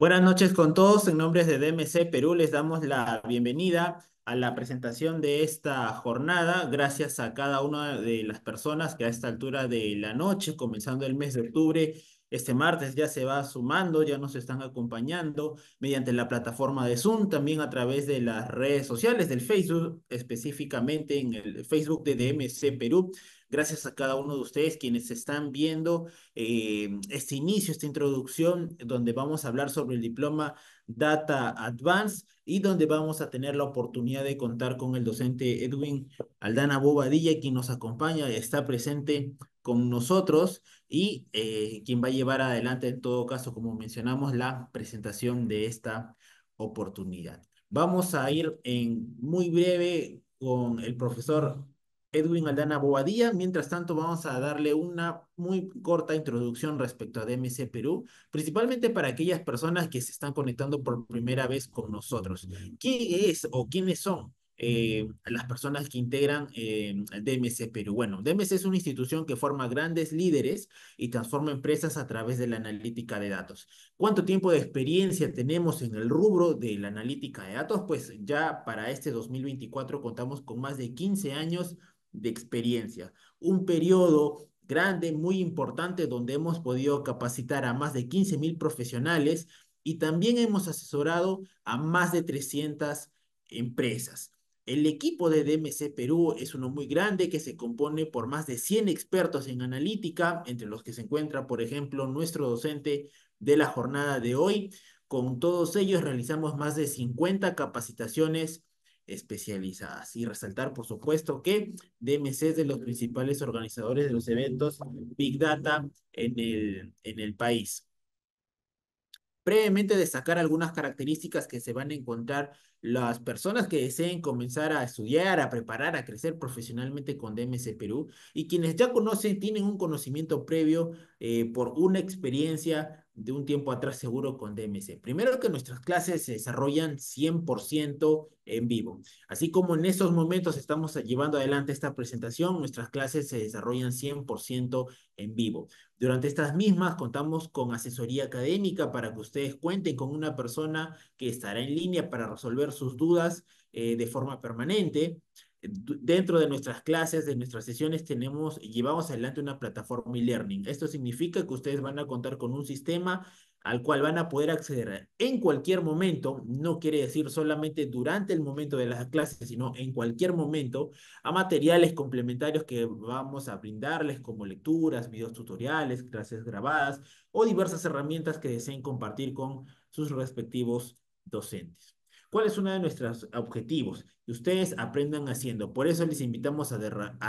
Buenas noches con todos. En nombre de DMC Perú les damos la bienvenida a la presentación de esta jornada. Gracias a cada una de las personas que a esta altura de la noche, comenzando el mes de octubre, este martes ya se va sumando, ya nos están acompañando mediante la plataforma de Zoom, también a través de las redes sociales del Facebook, específicamente en el Facebook de DMC Perú. Gracias a cada uno de ustedes quienes están viendo eh, este inicio, esta introducción, donde vamos a hablar sobre el diploma Data Advance y donde vamos a tener la oportunidad de contar con el docente Edwin Aldana Bobadilla, quien nos acompaña, está presente con nosotros y eh, quien va a llevar adelante, en todo caso, como mencionamos, la presentación de esta oportunidad. Vamos a ir en muy breve con el profesor Edwin Aldana Bobadilla. Mientras tanto, vamos a darle una muy corta introducción respecto a DMC Perú, principalmente para aquellas personas que se están conectando por primera vez con nosotros. ¿Qué es o quiénes son? Eh, las personas que integran eh, DMC Perú. Bueno, DMC es una institución que forma grandes líderes y transforma empresas a través de la analítica de datos. ¿Cuánto tiempo de experiencia tenemos en el rubro de la analítica de datos? Pues ya para este 2024 contamos con más de 15 años de experiencia. Un periodo grande, muy importante, donde hemos podido capacitar a más de 15 mil profesionales y también hemos asesorado a más de 300 empresas. El equipo de DMC Perú es uno muy grande que se compone por más de 100 expertos en analítica, entre los que se encuentra, por ejemplo, nuestro docente de la jornada de hoy. Con todos ellos realizamos más de 50 capacitaciones especializadas. Y resaltar, por supuesto, que DMC es de los principales organizadores de los eventos Big Data en el, en el país. Previamente destacar algunas características que se van a encontrar las personas que deseen comenzar a estudiar, a preparar, a crecer profesionalmente con DMC Perú y quienes ya conocen, tienen un conocimiento previo eh, por una experiencia de un tiempo atrás seguro con DMC. Primero que nuestras clases se desarrollan 100% en vivo. Así como en estos momentos estamos llevando adelante esta presentación, nuestras clases se desarrollan 100% en vivo. Durante estas mismas contamos con asesoría académica para que ustedes cuenten con una persona que estará en línea para resolver sus dudas eh, de forma permanente. Dentro de nuestras clases, de nuestras sesiones, tenemos, llevamos adelante una plataforma e-learning. Esto significa que ustedes van a contar con un sistema al cual van a poder acceder en cualquier momento, no quiere decir solamente durante el momento de las clases, sino en cualquier momento, a materiales complementarios que vamos a brindarles como lecturas, videos tutoriales, clases grabadas o diversas herramientas que deseen compartir con sus respectivos docentes. ¿Cuál es uno de nuestros objetivos? Que ustedes aprendan haciendo. Por eso les invitamos a,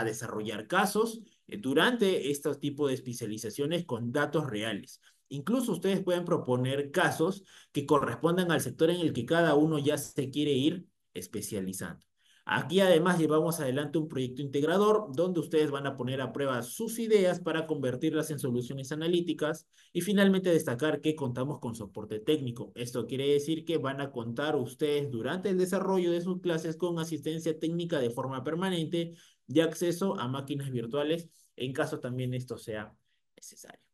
desarrollar casos eh, durante este tipo de especializaciones con datos reales. Incluso ustedes pueden proponer casos que correspondan al sector en el que cada uno ya se quiere ir especializando. Aquí además llevamos adelante un proyecto integrador donde ustedes van a poner a prueba sus ideas para convertirlas en soluciones analíticas y finalmente destacar que contamos con soporte técnico. Esto quiere decir que van a contar ustedes durante el desarrollo de sus clases con asistencia técnica de forma permanente y acceso a máquinas virtuales en caso también esto sea necesario.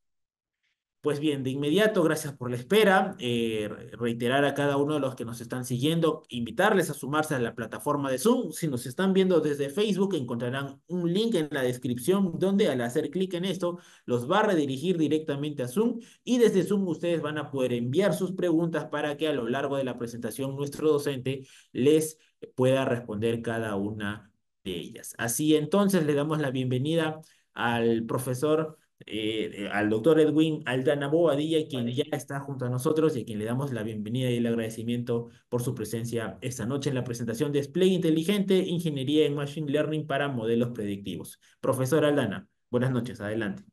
Pues bien, de inmediato, gracias por la espera. Eh, reiterar a cada uno de los que nos están siguiendo, invitarles a sumarse a la plataforma de Zoom. Si nos están viendo desde Facebook, encontrarán un link en la descripción donde al hacer clic en esto, los va a redirigir directamente a Zoom y desde Zoom ustedes van a poder enviar sus preguntas para que a lo largo de la presentación nuestro docente les pueda responder cada una de ellas. Así entonces, le damos la bienvenida al profesor. Eh, eh, al doctor Edwin Aldana Bobadilla, quien ya está junto a nosotros y a quien le damos la bienvenida y el agradecimiento por su presencia esta noche en la presentación de Display Inteligente, Ingeniería en Machine Learning para Modelos Predictivos. Profesor Aldana, buenas noches, adelante.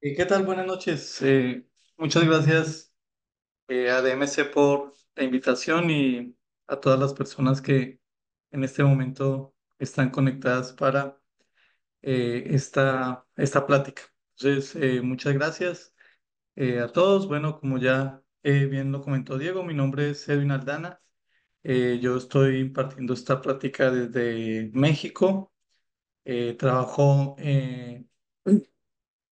Eh, ¿Qué tal? Buenas noches. muchas gracias a DMC por la invitación y a todas las personas que en este momento están conectadas para eh, esta, esta plática. Entonces, eh, muchas gracias eh, a todos. Bueno, como ya bien lo comentó Diego, mi nombre es Edwin Aldana. yo estoy impartiendo esta plática desde México. trabajo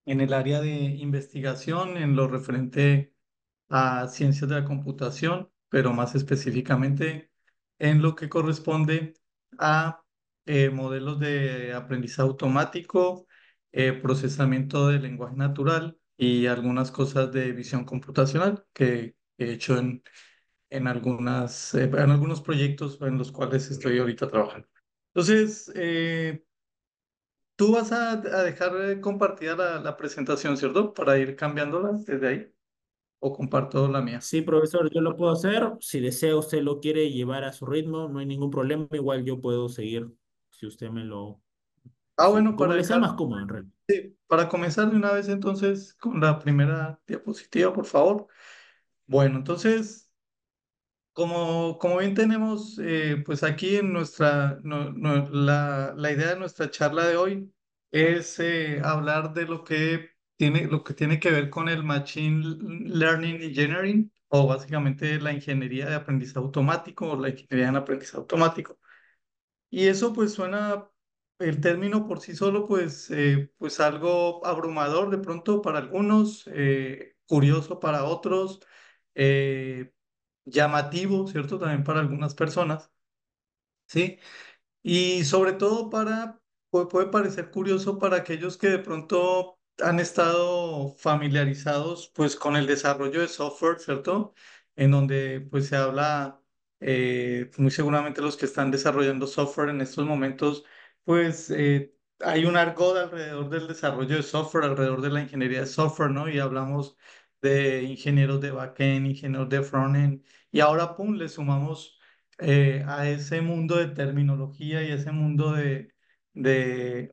en el área de investigación en lo referente a ciencias de la computación, pero más específicamente en lo que corresponde a eh, modelos de aprendizaje automático, eh, procesamiento de lenguaje natural y algunas cosas de visión computacional que he hecho en, en, algunas, eh, en algunos proyectos en los cuales estoy ahorita trabajando. Entonces, tú vas a, dejar compartida la, la presentación, ¿cierto? Para ir cambiándola desde ahí o comparto la mía. Sí, profesor, yo lo puedo hacer. Si desea, usted lo quiere llevar a su ritmo, no hay ningún problema. Igual yo puedo seguir si usted me lo... Ah, bueno, para... Le más cómodo en realidad. Sí, para comenzar de una vez entonces con la primera diapositiva, por favor. Bueno, entonces, como, como bien tenemos, eh, pues aquí en nuestra, no, la, la, idea de nuestra charla de hoy es eh, hablar de lo que tiene, lo que tiene que ver con el Machine Learning Engineering, o básicamente la ingeniería de aprendizaje automático o la ingeniería en aprendizaje automático. Y eso pues suena, el término por sí solo pues, eh, pues algo abrumador de pronto para algunos, eh, curioso para otros, eh, llamativo, ¿cierto? También para algunas personas, ¿sí? Y sobre todo para, puede, puede parecer curioso para aquellos que de pronto han estado familiarizados pues con el desarrollo de software, ¿cierto? En donde pues se habla eh, pues, muy seguramente los que están desarrollando software en estos momentos, pues eh, hay un argot alrededor del desarrollo de software, alrededor de la ingeniería de software, ¿no? Y hablamos de ingenieros de backend, ingenieros de frontend, y ahora, pum, le sumamos eh, a ese mundo de terminología y ese mundo de, de,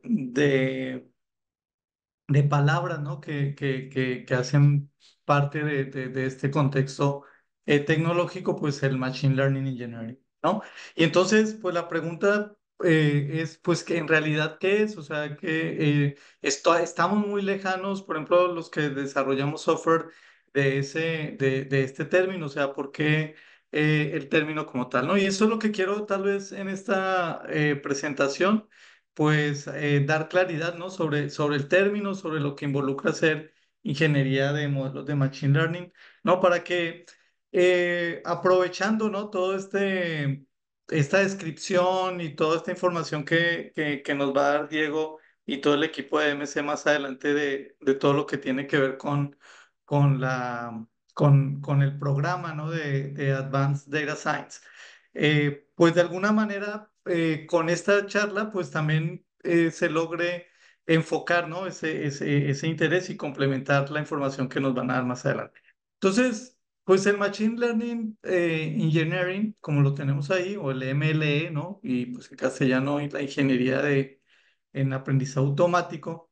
de, palabras, ¿no? Que, que, que, que hacen parte de, de, de este contexto eh, tecnológico, pues el Machine Learning Engineering, ¿no? Y entonces, pues la pregunta eh, es, pues, que en realidad, ¿qué es? O sea, que eh, esto, estamos muy lejanos, por ejemplo, los que desarrollamos software de, ese, de, de este término, o sea, ¿por qué el término como tal, ¿no? Y eso es lo que quiero tal vez en esta presentación, pues, dar claridad, ¿no? Sobre, sobre el término, sobre lo que involucra ser ingeniería de modelos de Machine Learning, ¿no? Para que eh, aprovechando, ¿no? Todo este, esta descripción y toda esta información que, que, nos va a dar Diego y todo el equipo de MC más adelante de, todo lo que tiene que ver con, con, la, con, con el programa, ¿no? De, Advanced Data Science. Eh, pues de alguna manera, eh, con esta charla, pues también se logre enfocar ¿no? Ese, ese, ese, interés y complementar la información que nos van a dar más adelante. Entonces, pues el Machine Learning eh, Engineering, como lo tenemos ahí, o el MLE, ¿no? Y pues el castellano y la ingeniería de, en aprendizaje automático,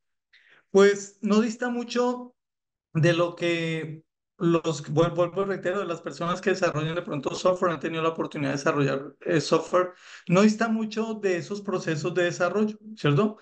pues no dista mucho de lo que los, vuelvo, reitero, de las personas que desarrollan de pronto software, han tenido la oportunidad de desarrollar eh, software, no dista mucho de esos procesos de desarrollo, ¿cierto?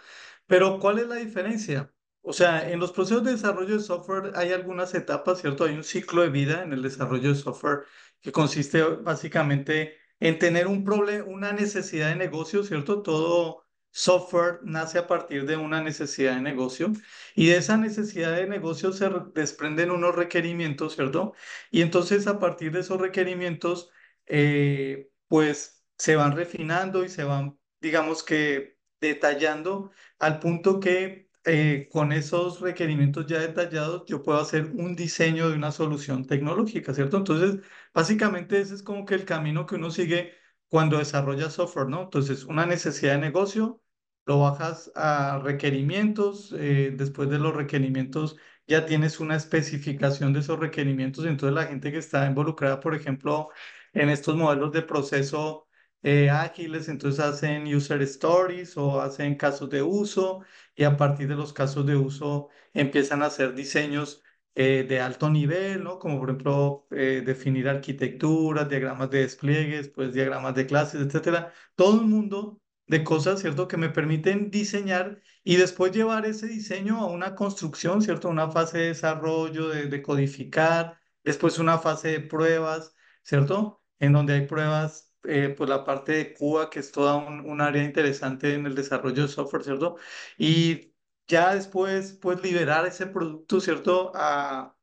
Pero ¿cuál es la diferencia? O sea, en los procesos de desarrollo de software hay algunas etapas, ¿cierto? Hay un ciclo de vida en el desarrollo de software que consiste básicamente en tener un problema, una necesidad de negocio, ¿cierto? Todo software nace a partir de una necesidad de negocio y de esa necesidad de negocio se desprenden unos requerimientos, ¿cierto? Y entonces a partir de esos requerimientos, eh, pues se van refinando y se van, digamos que, detallando al punto que eh, con esos requerimientos ya detallados, yo puedo hacer un diseño de una solución tecnológica, ¿cierto? Entonces, básicamente ese es como que el camino que uno sigue cuando desarrolla software, ¿no? Entonces, una necesidad de negocio, lo bajas a requerimientos, eh, después de los requerimientos ya tienes una especificación de esos requerimientos, entonces la gente que está involucrada, por ejemplo, en estos modelos de proceso eh, ágiles, entonces hacen user stories o hacen casos de uso y a partir de los casos de uso empiezan a hacer diseños eh, de alto nivel, ¿no? Como por ejemplo eh, definir arquitecturas, diagramas de despliegues, pues diagramas de clases, etcétera. Todo un mundo de cosas, ¿cierto? Que me permiten diseñar y después llevar ese diseño a una construcción, ¿cierto? Una fase de desarrollo, de, de codificar, después una fase de pruebas, ¿cierto? En donde hay pruebas eh, pues, la parte de Cuba, que es toda un, área interesante en el desarrollo de software, ¿cierto? Y ya después, pues liberar ese producto, ¿cierto? A,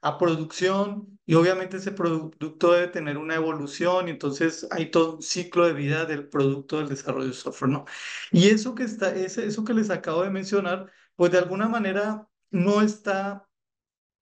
a producción y obviamente ese producto debe tener una evolución y entonces hay todo un ciclo de vida del producto del desarrollo de software, ¿no? Y eso que, está, eso que les acabo de mencionar, pues de alguna manera no está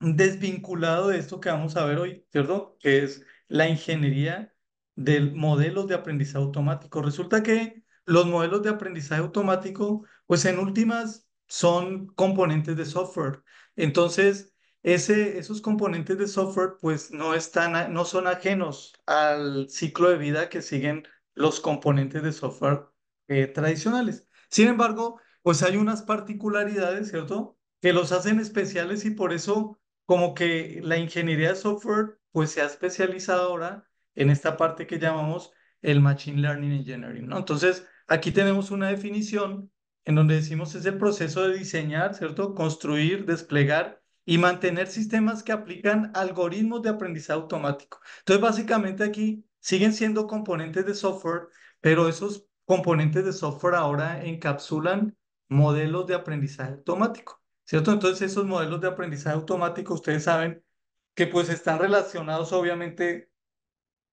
desvinculado de esto que vamos a ver hoy, ¿cierto? Que es la ingeniería del modelos de aprendizaje automático. Resulta que los modelos de aprendizaje automático, pues en últimas son componentes de software. Entonces, ese, esos componentes de software, pues no, están, no son ajenos al ciclo de vida que siguen los componentes de software eh, tradicionales. Sin embargo, pues hay unas particularidades, ¿cierto? Que los hacen especiales y por eso como que la ingeniería de software pues se ha especializado ahora en esta parte que llamamos el Machine Learning Engineering. ¿no? Entonces, aquí tenemos una definición en donde decimos es el proceso de diseñar, ¿cierto? Construir, desplegar y mantener sistemas que aplican algoritmos de aprendizaje automático. Entonces, básicamente aquí siguen siendo componentes de software, pero esos componentes de software ahora encapsulan modelos de aprendizaje automático, ¿cierto? Entonces, esos modelos de aprendizaje automático, ustedes saben que pues están relacionados obviamente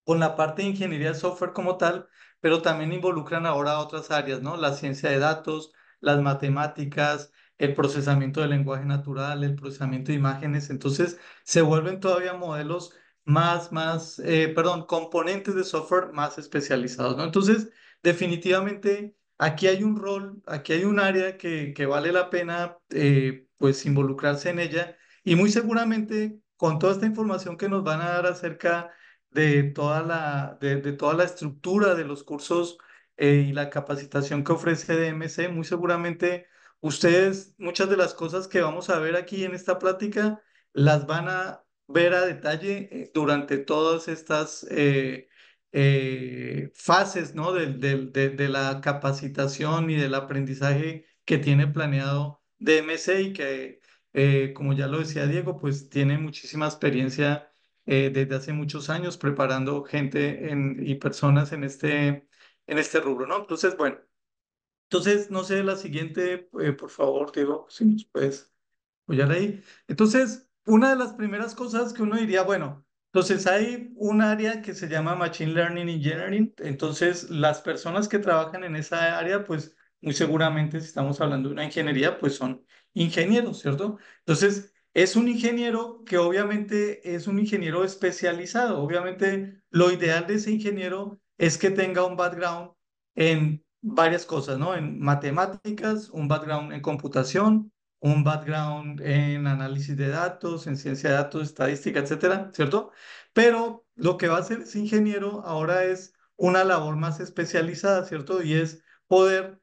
con la parte de ingeniería de software como tal, pero también involucran ahora otras áreas, ¿no? La ciencia de datos, las matemáticas, el procesamiento del lenguaje natural, el procesamiento de imágenes. Entonces, se vuelven todavía modelos más, más, eh, perdón, componentes de software más especializados, ¿no? Entonces, definitivamente, aquí hay un rol, aquí hay un área que, que vale la pena, eh, pues, involucrarse en ella. Y muy seguramente, con toda esta información que nos van a dar acerca de toda la, de, toda la estructura de los cursos eh, y la capacitación que ofrece DMC. Muy seguramente ustedes, muchas de las cosas que vamos a ver aquí en esta plática, las van a ver a detalle eh, durante todas estas eh, fases ¿no? De, de, la capacitación y del aprendizaje que tiene planeado DMC y que, como ya lo decía Diego, pues tiene muchísima experiencia eh, desde hace muchos años preparando gente y personas en este, en este rubro, ¿no? Entonces, bueno, entonces, no sé, la siguiente, eh, por favor, digo, si nos puedes apoyar ahí. Entonces, una de las primeras cosas que uno diría, bueno, entonces hay un área que se llama Machine Learning Engineering, entonces las personas que trabajan en esa área, pues muy seguramente si estamos hablando de una ingeniería, pues son ingenieros, ¿cierto? Entonces, es un ingeniero que obviamente es un ingeniero especializado. Obviamente lo ideal de ese ingeniero es que tenga un background en varias cosas, ¿no? En matemáticas, un background en computación, un background en análisis de datos, en ciencia de datos, estadística, etcétera, ¿cierto? Pero lo que va a hacer ese ingeniero ahora es una labor más especializada, ¿cierto? Y es poder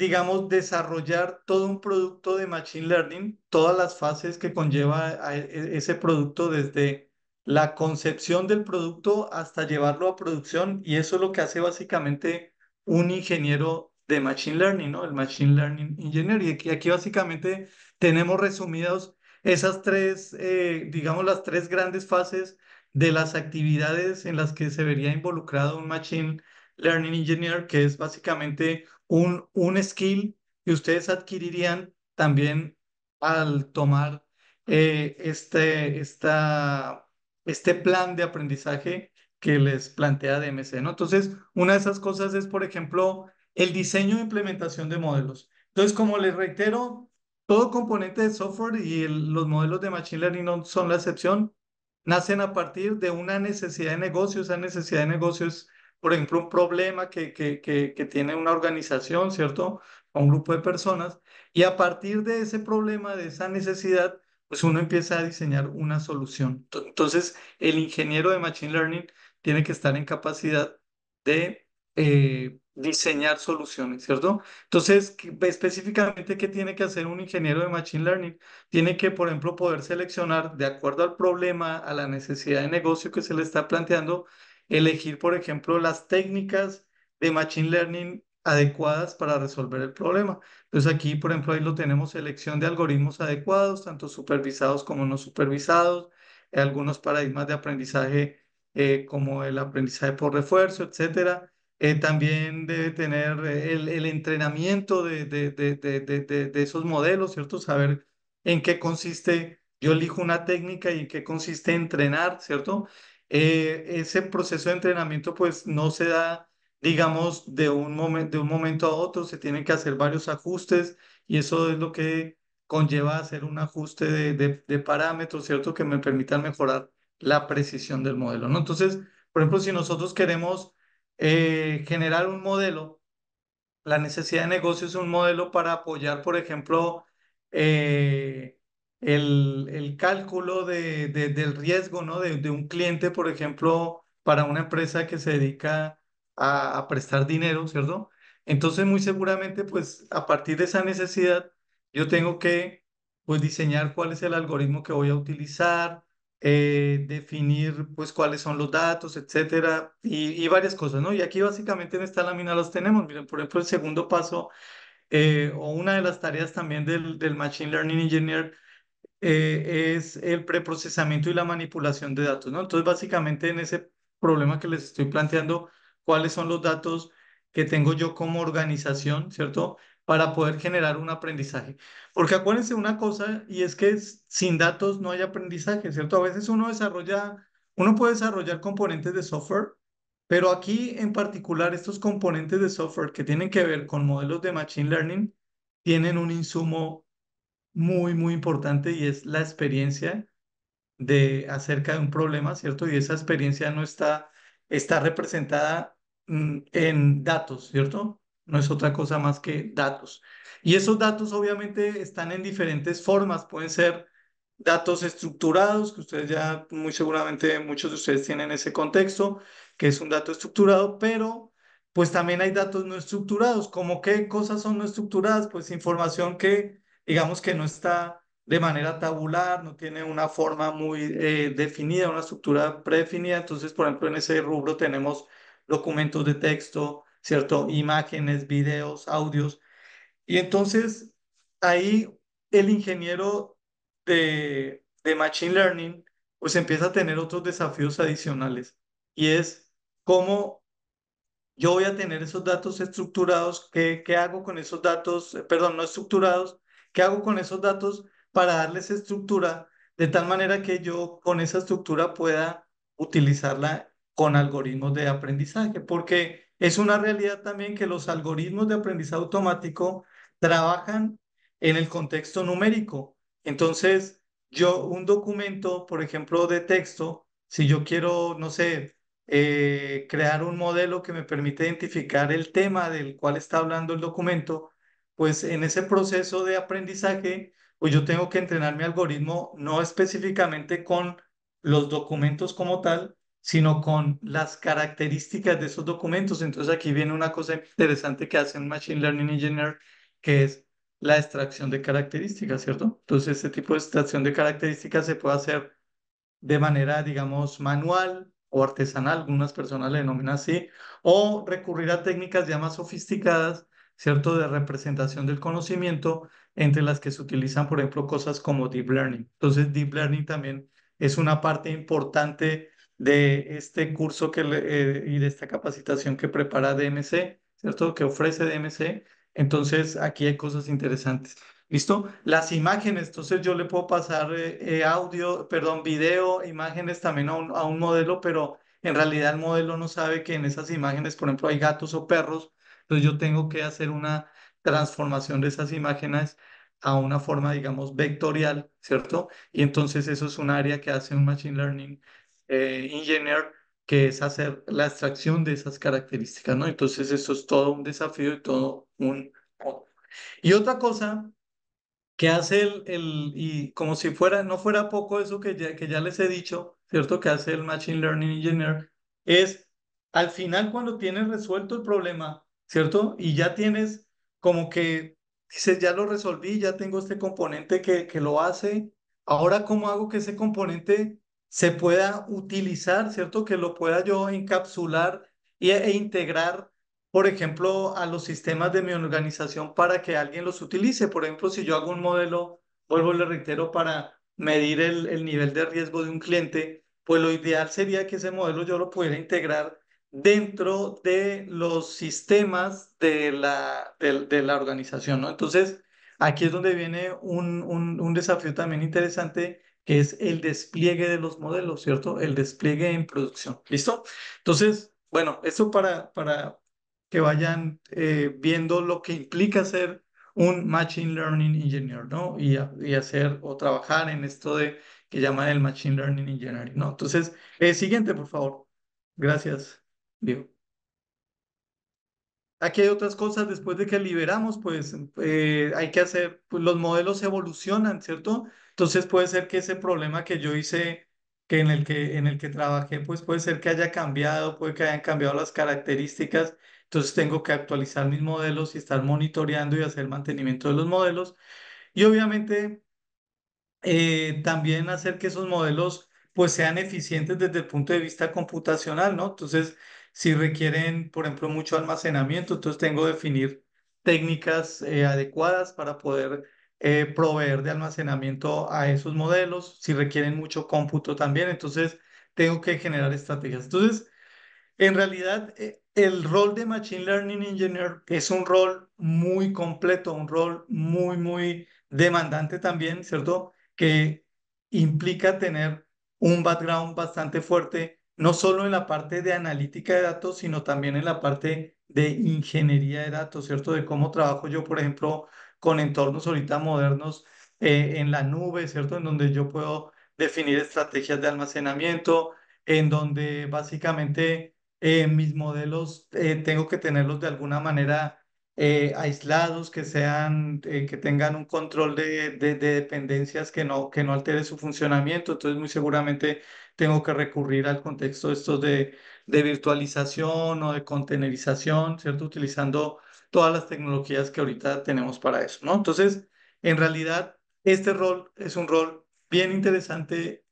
digamos, desarrollar todo un producto de Machine Learning, todas las fases que conlleva e, e, ese producto desde la concepción del producto hasta llevarlo a producción y eso es lo que hace básicamente un ingeniero de Machine Learning, ¿no? El Machine Learning Engineer. Y aquí, básicamente tenemos resumidos esas tres, eh, digamos, las tres grandes fases de las actividades en las que se vería involucrado un Machine Learning Engineer, que es básicamente un, skill que ustedes adquirirían también al tomar eh, este, esta, este plan de aprendizaje que les plantea DMC, ¿no? Entonces, una de esas cosas es, por ejemplo, el diseño e implementación de modelos. Entonces, como les reitero, todo componente de software y los modelos de Machine Learning no son la excepción, nacen a partir de una necesidad de negocio. Esa necesidad de negocio es por ejemplo, un problema que, que, tiene una organización, ¿cierto? o un grupo de personas. Y a partir de ese problema, de esa necesidad, pues uno empieza a diseñar una solución. Entonces, el ingeniero de Machine Learning tiene que estar en capacidad de eh, diseñar soluciones, ¿cierto? Entonces, específicamente, ¿qué tiene que hacer un ingeniero de Machine Learning? Tiene que, por ejemplo, poder seleccionar, de acuerdo al problema, a la necesidad de negocio que se le está planteando, elegir, por ejemplo, las técnicas de Machine Learning adecuadas para resolver el problema. Entonces aquí, por ejemplo, ahí lo tenemos, selección de algoritmos adecuados, tanto supervisados como no supervisados, algunos paradigmas de aprendizaje eh, como el aprendizaje por refuerzo, etcétera. Eh, también debe tener eh, el, entrenamiento de, de, de, de, esos modelos, ¿cierto? Saber en qué consiste, yo elijo una técnica y en qué consiste entrenar, ¿cierto? Eh, ese proceso de entrenamiento pues no se da, digamos, de un, momento de un momento a otro, se tienen que hacer varios ajustes y eso es lo que conlleva hacer un ajuste de, parámetros, ¿cierto? Que me permitan mejorar la precisión del modelo, ¿no? Entonces, por ejemplo, si nosotros queremos eh, generar un modelo, la necesidad de negocio es un modelo para apoyar, por ejemplo, eh, el, el cálculo de, de, del riesgo, ¿no? De, de, un cliente, por ejemplo, para una empresa que se dedica a, a prestar dinero, ¿cierto? Entonces, muy seguramente, pues, a partir de esa necesidad, yo tengo que, pues, diseñar cuál es el algoritmo que voy a utilizar, eh, definir pues cuáles son los datos, etcétera, y, y, varias cosas, ¿no? Y aquí básicamente en esta lámina los tenemos. Miren, por ejemplo, el segundo paso eh, o una de las tareas también del, del Machine Learning Engineer eh, es el preprocesamiento y la manipulación de datos, ¿no? Entonces, básicamente en ese problema que les estoy planteando, cuáles son los datos que tengo yo como organización, ¿cierto? Para poder generar un aprendizaje. Porque acuérdense una cosa, y es que sin datos no hay aprendizaje, ¿cierto? A veces uno desarrolla, uno puede desarrollar componentes de software, pero aquí en particular estos componentes de software que tienen que ver con modelos de Machine Learning tienen un insumo muy, muy importante y es la experiencia de acerca de un problema, ¿cierto? Y esa experiencia no está, está representada mm, en datos, ¿cierto? No es otra cosa más que datos. Y esos datos obviamente están en diferentes formas, pueden ser datos estructurados, que ustedes ya muy seguramente muchos de ustedes tienen ese contexto, que es un dato estructurado, pero pues también hay datos no estructurados, como qué cosas son no estructuradas, pues información que digamos que no está de manera tabular, no tiene una forma muy eh, definida, una estructura predefinida. Entonces, por ejemplo, en ese rubro tenemos documentos de texto, ¿cierto? Imágenes, videos, audios. Y entonces ahí el ingeniero de, de Machine Learning pues empieza a tener otros desafíos adicionales y es cómo yo voy a tener esos datos estructurados, qué, qué hago con esos datos, eh, perdón, no estructurados, ¿Qué hago con esos datos para darles estructura de tal manera que yo con esa estructura pueda utilizarla con algoritmos de aprendizaje? Porque es una realidad también que los algoritmos de aprendizaje automático trabajan en el contexto numérico. Entonces, yo un documento, por ejemplo, de texto, si yo quiero, no sé, eh, crear un modelo que me permite identificar el tema del cual está hablando el documento, pues en ese proceso de aprendizaje, pues yo tengo que entrenar mi algoritmo no específicamente con los documentos como tal, sino con las características de esos documentos. Entonces aquí viene una cosa interesante que hace un Machine Learning Engineer, que es la extracción de características, ¿cierto? Entonces este tipo de extracción de características se puede hacer de manera, digamos, manual o artesanal, algunas personas le denominan así, o recurrir a técnicas ya más sofisticadas ¿cierto? De representación del conocimiento, entre las que se utilizan, por ejemplo, cosas como deep learning. Entonces, deep learning también es una parte importante de este curso que, eh, y de esta capacitación que prepara DMC, ¿cierto? Que ofrece DMC. Entonces, aquí hay cosas interesantes. ¿Listo? Las imágenes, entonces yo le puedo pasar eh, eh, audio, perdón, video, imágenes también a un modelo, pero en realidad el modelo no sabe que en esas imágenes, por ejemplo, hay gatos o perros, entonces yo tengo que hacer una transformación de esas imágenes a una forma, digamos, vectorial, ¿cierto? Y entonces eso es un área que hace un Machine Learning eh, Engineer, que es hacer la extracción de esas características, ¿no? Entonces eso es todo un desafío y todo un... Y otra cosa que hace el, el y como si fuera, no fuera poco eso que ya, que ya les he dicho, ¿cierto? Que hace el Machine Learning Engineer, es al final cuando tienes resuelto el problema, ¿cierto? Y ya tienes como que dices, ya lo resolví, ya tengo este componente que, que lo hace. Ahora, ¿cómo hago que ese componente se pueda utilizar, ¿cierto? Que lo pueda yo encapsular e, e, integrar, por ejemplo, a los sistemas de mi organización para que alguien los utilice. Por ejemplo, si yo hago un modelo, vuelvo a le reitero, para medir el, el nivel de riesgo de un cliente, pues lo ideal sería que ese modelo yo lo pudiera integrar dentro de los sistemas de la, de, la organización, ¿no? Entonces, aquí es donde viene un, un, desafío también interesante, que es el despliegue de los modelos, ¿cierto? El despliegue en producción, ¿listo? Entonces, bueno, eso para, para que vayan eh, viendo lo que implica ser un Machine Learning Engineer, ¿no? Y, y, hacer o trabajar en esto de que llaman el Machine Learning Engineering, ¿no? Entonces, eh, siguiente, por favor. Gracias aquí hay otras cosas después de que liberamos, pues eh, hay que hacer, pues, los modelos evolucionan, ¿cierto? Entonces puede ser que ese problema que yo hice, que en el que, en el que trabajé, pues puede ser que haya cambiado, puede que hayan cambiado las características. Entonces tengo que actualizar mis modelos y estar monitoreando y hacer mantenimiento de los modelos. Y obviamente eh, también hacer que esos modelos pues sean eficientes desde el punto de vista computacional, ¿no? Entonces, si requieren, por ejemplo, mucho almacenamiento, entonces tengo que definir técnicas eh, adecuadas para poder eh, proveer de almacenamiento a esos modelos, si requieren mucho cómputo también, entonces tengo que generar estrategias. Entonces, en realidad, eh, el rol de Machine Learning Engineer es un rol muy completo, un rol muy, muy demandante también, ¿cierto? Que implica tener un background bastante fuerte no solo en la parte de analítica de datos, sino también en la parte de ingeniería de datos, ¿cierto? De cómo trabajo yo, por ejemplo, con entornos ahorita modernos eh, en la nube, ¿cierto? En donde yo puedo definir estrategias de almacenamiento, en donde básicamente eh, mis modelos eh, tengo que tenerlos de alguna manera aislados, que sean, que tengan un control de, de, dependencias que no, que no altere su funcionamiento. Entonces, muy seguramente tengo que recurrir al contexto de estos de, de virtualización o de contenerización, ¿cierto? Utilizando todas las tecnologías que ahorita tenemos para eso, ¿no? Entonces, en realidad, este rol es un rol bien interesante,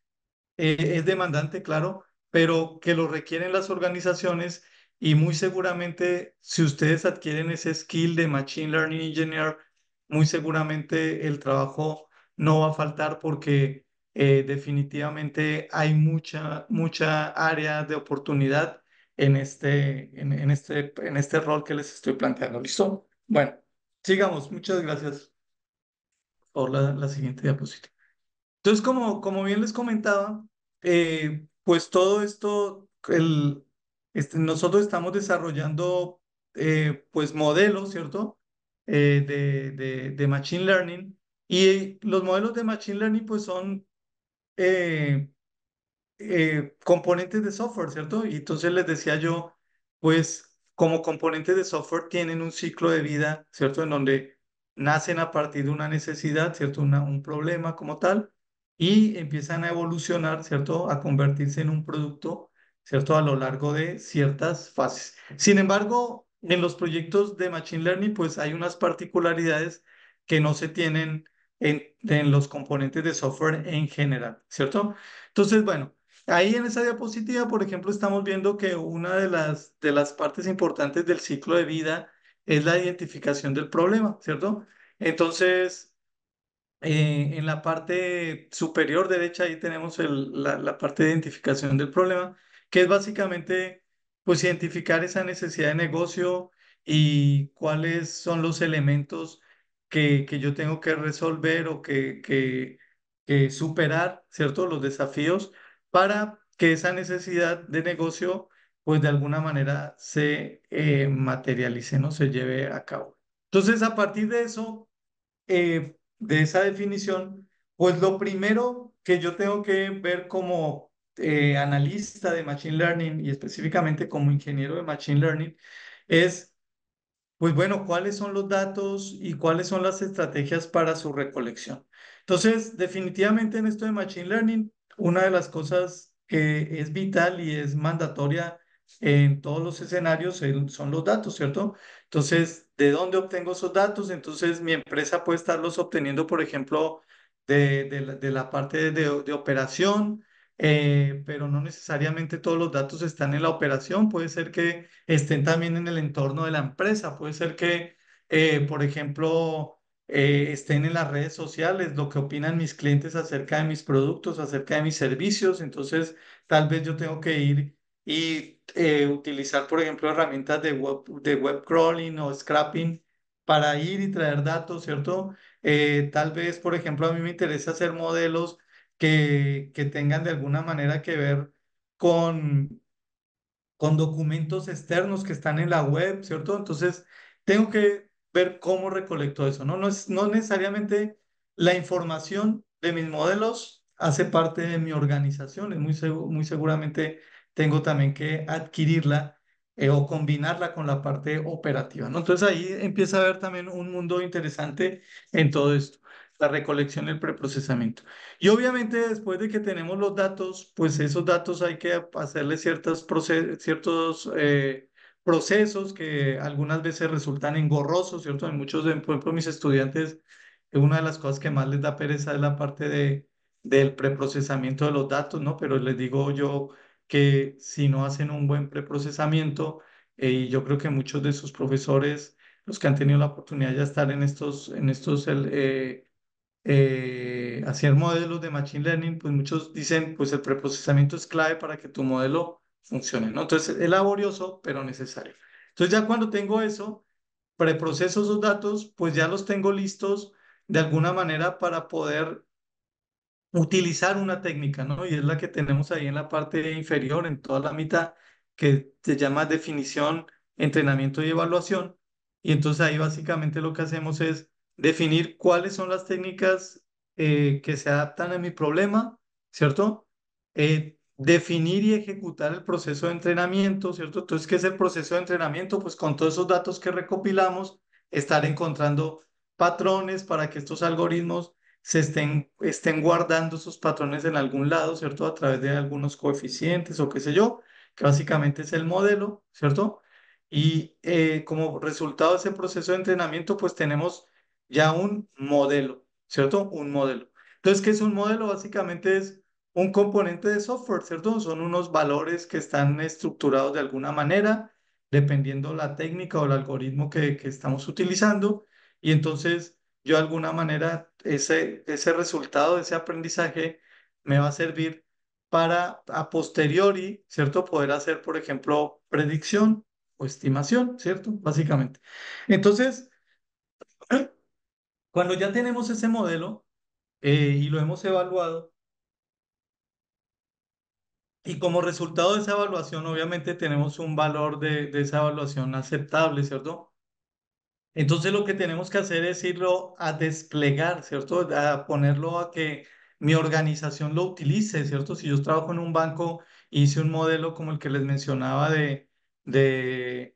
eh, es demandante, claro, pero que lo requieren las organizaciones y muy seguramente si ustedes adquieren ese skill de Machine Learning Engineer, muy seguramente el trabajo no va a faltar porque eh, definitivamente hay mucha, mucha área de oportunidad en este, en, este, en este rol que les estoy planteando. ¿Listo? Bueno, sigamos. Muchas gracias por la, la siguiente diapositiva. Entonces, como, como bien les comentaba, eh, pues todo esto, el, este, nosotros estamos desarrollando eh, pues modelos, ¿cierto? de, de, de, Machine Learning. Y los modelos de Machine Learning pues son eh, eh, componentes de software, ¿cierto? Y entonces les decía yo, pues como componentes de software tienen un ciclo de vida, ¿cierto? En donde nacen a partir de una necesidad, ¿cierto? Una, un problema como tal, y empiezan a evolucionar, ¿cierto? A convertirse en un producto, ¿cierto? A lo largo de ciertas fases. Sin embargo, en los proyectos de Machine Learning, pues hay unas particularidades que no se tienen en, los componentes de software en general, ¿cierto? Entonces, bueno, Ahí en esa diapositiva, por ejemplo, estamos viendo que una de las, de las partes importantes del ciclo de vida es la identificación del problema, ¿cierto? Entonces, eh, en la parte superior derecha, ahí tenemos la, la, parte de identificación del problema, que es básicamente, pues, identificar esa necesidad de negocio y cuáles son los elementos que, yo tengo que resolver o que, que, superar, ¿cierto? Los desafíos para que esa necesidad de negocio, pues de alguna manera se eh, materialice, ¿no? Se lleve a cabo. Entonces, a partir de eso, eh, de esa definición, pues lo primero que yo tengo que ver como eh, analista de Machine Learning y específicamente como ingeniero de Machine Learning es pues bueno, ¿cuáles son los datos y cuáles son las estrategias para su recolección? Entonces, definitivamente en esto de Machine Learning, una de las cosas que es vital y es mandatoria en todos los escenarios son los datos, ¿cierto? Entonces, ¿de dónde obtengo esos datos? Entonces, mi empresa puede estarlos obteniendo, por ejemplo, de, la, parte de operación, eh, pero no necesariamente todos los datos están en la operación, puede ser que estén también en el entorno de la empresa, puede ser que, eh, por ejemplo, eh, estén en las redes sociales, lo que opinan mis clientes acerca de mis productos, acerca de mis servicios, entonces tal vez yo tengo que ir y utilizar, por ejemplo, herramientas de web, de web crawling o scrapping para ir y traer datos, ¿cierto? tal vez, por ejemplo, a mí me interesa hacer modelos que, tengan de alguna manera que ver con, con documentos externos que están en la web, ¿cierto? Entonces, tengo que ver cómo recolecto eso, ¿no? No, es, no necesariamente la información de mis modelos hace parte de mi organización, es muy, muy seguramente tengo también que adquirirla eh, o combinarla con la parte operativa, ¿no? Entonces ahí empieza a haber también un mundo interesante en todo esto la recolección y el preprocesamiento. Y obviamente después de que tenemos los datos, pues esos datos hay que hacerle ciertos eh, procesos que algunas veces resultan engorrosos, ¿cierto? En muchos de, por mis estudiantes, una de las cosas que más les da pereza es la parte de, del preprocesamiento de los datos, ¿no? Pero les digo yo que si no hacen un buen preprocesamiento, eh, y yo creo que muchos de sus profesores los que han tenido la oportunidad de estar en estos, en estos eh, eh, hacer modelos de Machine Learning, pues muchos dicen, pues el preprocesamiento es clave para que tu modelo funcione, ¿no? Entonces, es laborioso, pero necesario. Entonces, ya cuando tengo eso, preproceso esos datos, pues ya los tengo listos de alguna manera para poder utilizar una técnica, ¿no? Y es la que tenemos ahí en la parte inferior, en toda la mitad, que se llama definición, entrenamiento y evaluación. Y entonces ahí básicamente lo que hacemos es definir cuáles son las técnicas eh, que se adaptan a mi problema, ¿cierto? Eh, definir y ejecutar el proceso de entrenamiento, ¿cierto? Entonces, ¿qué es el proceso de entrenamiento? Pues con todos esos datos que recopilamos, estar encontrando patrones para que estos algoritmos se estén, estén guardando esos patrones en algún lado, ¿cierto? A través de algunos coeficientes o qué sé yo, que básicamente es el modelo, ¿cierto? Y eh, como resultado de ese proceso de entrenamiento, pues tenemos ya un modelo, ¿cierto? Un modelo. Entonces, ¿qué es un modelo? Básicamente es un componente de software, ¿cierto? Son unos valores que están estructurados de alguna manera, dependiendo la técnica o el algoritmo que, estamos utilizando. Y entonces, yo de alguna manera, ese, ese resultado, ese aprendizaje, me va a servir para a posteriori, ¿cierto? Poder hacer, por ejemplo, predicción o estimación, ¿cierto? Básicamente. Entonces, cuando ya tenemos ese modelo eh, y lo hemos evaluado, y como resultado de esa evaluación, obviamente tenemos un valor de, esa evaluación aceptable, ¿cierto? Entonces lo que tenemos que hacer es irlo a desplegar, ¿cierto? A ponerlo a que mi organización lo utilice, ¿cierto? Si yo trabajo en un banco, hice un modelo como el que les mencionaba de, de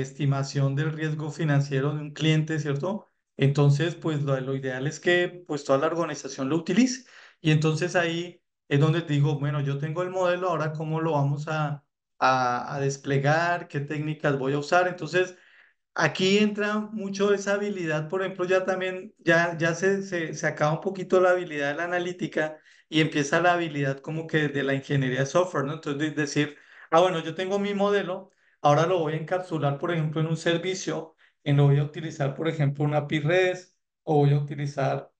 estimación del riesgo financiero de un cliente, ¿cierto? Entonces, pues lo, ideal es que pues toda la organización lo utilice. Y entonces ahí es donde digo, bueno, yo tengo el modelo, ahora cómo lo vamos a, a, desplegar, qué técnicas voy a usar. Entonces, aquí entra mucho esa habilidad, por ejemplo, ya también, ya, ya se, se acaba un poquito la habilidad de la analítica y empieza la habilidad como que de la ingeniería software, ¿no? Entonces, decir, ah, bueno, yo tengo mi modelo, ahora lo voy a encapsular, por ejemplo, en un servicio en lo voy a utilizar, por ejemplo, una API REST o voy a utilizar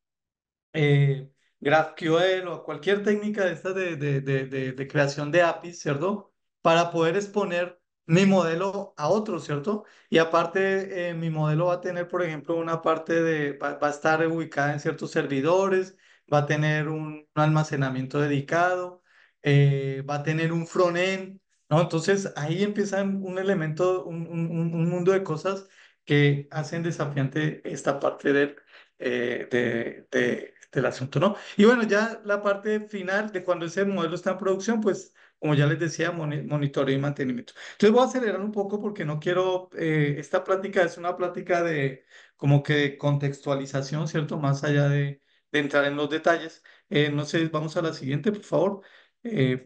eh, GraphQL o cualquier técnica de esta de, de, de, de, creación de APIs, ¿cierto? Para poder exponer mi modelo a otro, ¿cierto? Y aparte, eh, mi modelo va a tener, por ejemplo, una parte de, va, a estar ubicada en ciertos servidores, va a tener un, almacenamiento dedicado, eh, va a tener un frontend, ¿no? Entonces, ahí empieza un elemento, un, un, un mundo de cosas que hacen desafiante esta parte del, eh, de, de, del asunto, ¿no? Y bueno, ya la parte final de cuando ese modelo está en producción, pues como ya les decía, monitoreo y mantenimiento. Entonces voy a acelerar un poco porque no quiero, eh, esta plática es una plática de como que contextualización, ¿cierto? Más allá de, entrar en los detalles. Eh, no sé, vamos a la siguiente, por favor,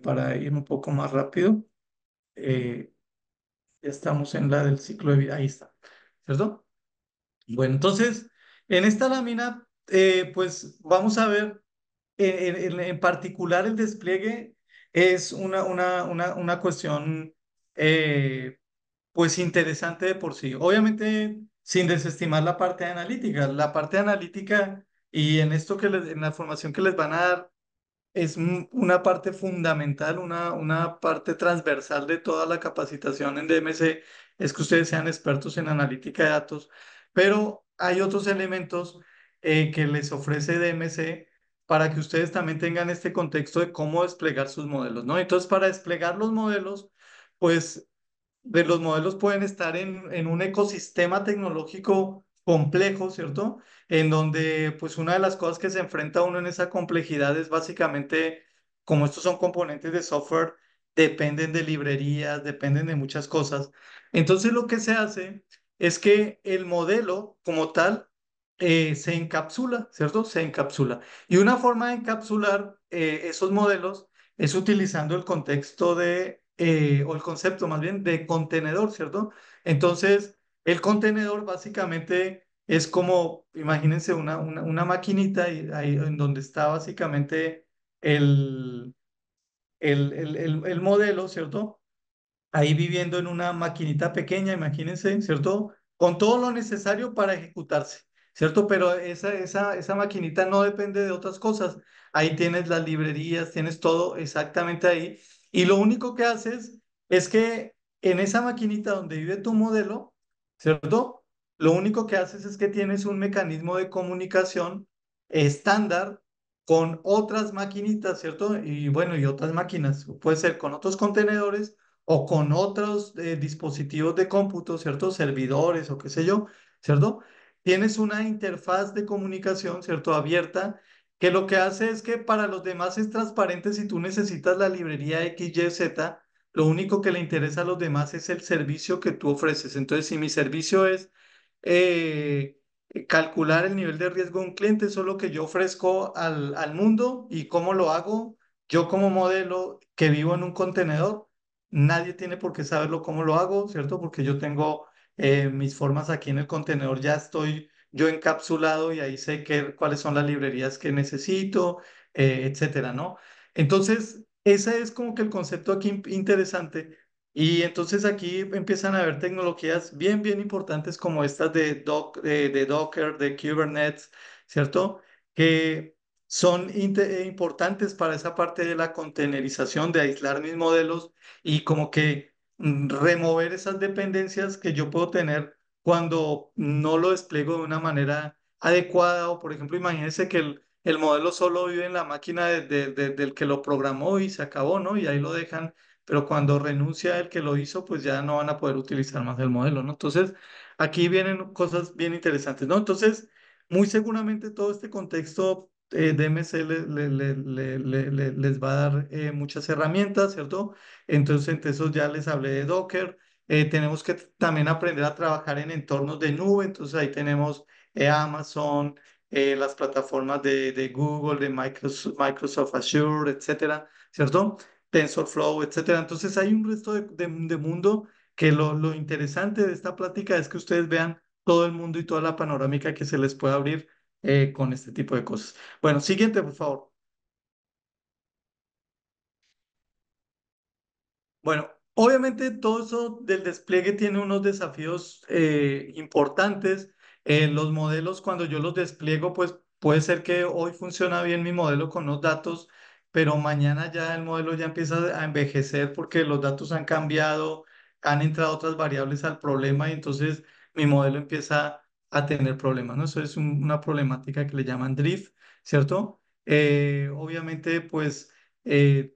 para ir un poco más rápido. ya estamos en la del ciclo de vida, ahí está. ¿cierto? Bueno, entonces, en esta lámina, eh, pues vamos a ver en, en, en, particular el despliegue es una, una, una, una cuestión eh, pues interesante de por sí. Obviamente, sin desestimar la parte analítica, la parte analítica y en esto que en la formación que les van a dar es una parte fundamental, una, una parte transversal de toda la capacitación en DMC es que ustedes sean expertos en analítica de datos, pero hay otros elementos eh, que les ofrece DMC para que ustedes también tengan este contexto de cómo desplegar sus modelos, ¿no? Entonces, para desplegar los modelos, pues de los modelos pueden estar en, en un ecosistema tecnológico complejo, ¿cierto? En donde, pues, una de las cosas que se enfrenta uno en esa complejidad es básicamente, como estos son componentes de software, dependen de librerías, dependen de muchas cosas. Entonces lo que se hace es que el modelo como tal eh, se encapsula, ¿cierto? Se encapsula. Y una forma de encapsular eh, esos modelos es utilizando el contexto de, eh, o el concepto más bien de contenedor, ¿cierto? Entonces, el contenedor básicamente es como, imagínense una, una, maquinita y, ahí, en donde está básicamente el, el, modelo, ¿cierto? Ahí viviendo en una maquinita pequeña, imagínense, ¿cierto? Con todo lo necesario para ejecutarse. ¿cierto? Pero esa, esa, esa maquinita no depende de otras cosas. Ahí tienes las librerías, tienes todo exactamente ahí. Y lo único que haces es que en esa maquinita donde vive tu modelo, ¿cierto? Lo único que haces es que tienes un mecanismo de comunicación estándar con otras maquinitas, ¿cierto? Y bueno, y otras máquinas, puede ser con otros contenedores o con otros eh, dispositivos de cómputo, ¿cierto? Servidores o qué sé yo, ¿cierto? Tienes una interfaz de comunicación, ¿cierto? Abierta, que lo que hace es que para los demás es transparente si tú necesitas la librería XYZ, lo único que le interesa a los demás es el servicio que tú ofreces. Entonces, si mi servicio es... Eh, calcular el nivel de riesgo de un cliente, eso es lo que yo ofrezco al, mundo y cómo lo hago. Yo como modelo que vivo en un contenedor, nadie tiene por qué saberlo cómo lo hago, ¿cierto? Porque yo tengo eh, mis formas aquí en el contenedor, ya estoy yo encapsulado y ahí sé que, cuáles son las librerías que necesito, eh, etcétera, ¿no? Entonces, ese es como que el concepto aquí interesante y entonces aquí empiezan a haber tecnologías bien, bien importantes como estas de, de, Docker, de Kubernetes, ¿cierto? Que son eh, importantes para esa parte de la contenerización, de aislar mis modelos y como que mm, remover esas dependencias que yo puedo tener cuando no lo despliego de una manera adecuada o, por ejemplo, imagínense que el, modelo solo vive en la máquina del que lo programó y se acabó, ¿no? Y ahí lo dejan pero cuando renuncia el que lo hizo, pues ya no van a poder utilizar más el modelo, ¿no? Entonces, aquí vienen cosas bien interesantes, ¿no? Entonces, muy seguramente todo este contexto eh, DMC les va a dar eh, muchas herramientas, ¿cierto? Entonces, entre esos ya les hablé de Docker. Eh, tenemos que también aprender a trabajar en entornos de nube, entonces ahí tenemos eh, Amazon, las plataformas de, de, Google, de Microsoft, Microsoft Azure, etcétera, ¿cierto? TensorFlow, etcétera. Entonces hay un resto de, mundo que lo, interesante de esta plática es que ustedes vean todo el mundo y toda la panorámica que se les puede abrir eh, con este tipo de cosas. Bueno, siguiente, por favor. Bueno, obviamente todo eso del despliegue tiene unos desafíos eh, importantes. Eh, los modelos, cuando yo los despliego, pues puede ser que hoy funciona bien mi modelo con los datos pero mañana ya el modelo ya empieza a envejecer porque los datos han cambiado, han entrado otras variables al problema y entonces mi modelo empieza a tener problemas, ¿no? Eso es una problemática que le llaman drift, ¿cierto? Eh, obviamente, pues eh,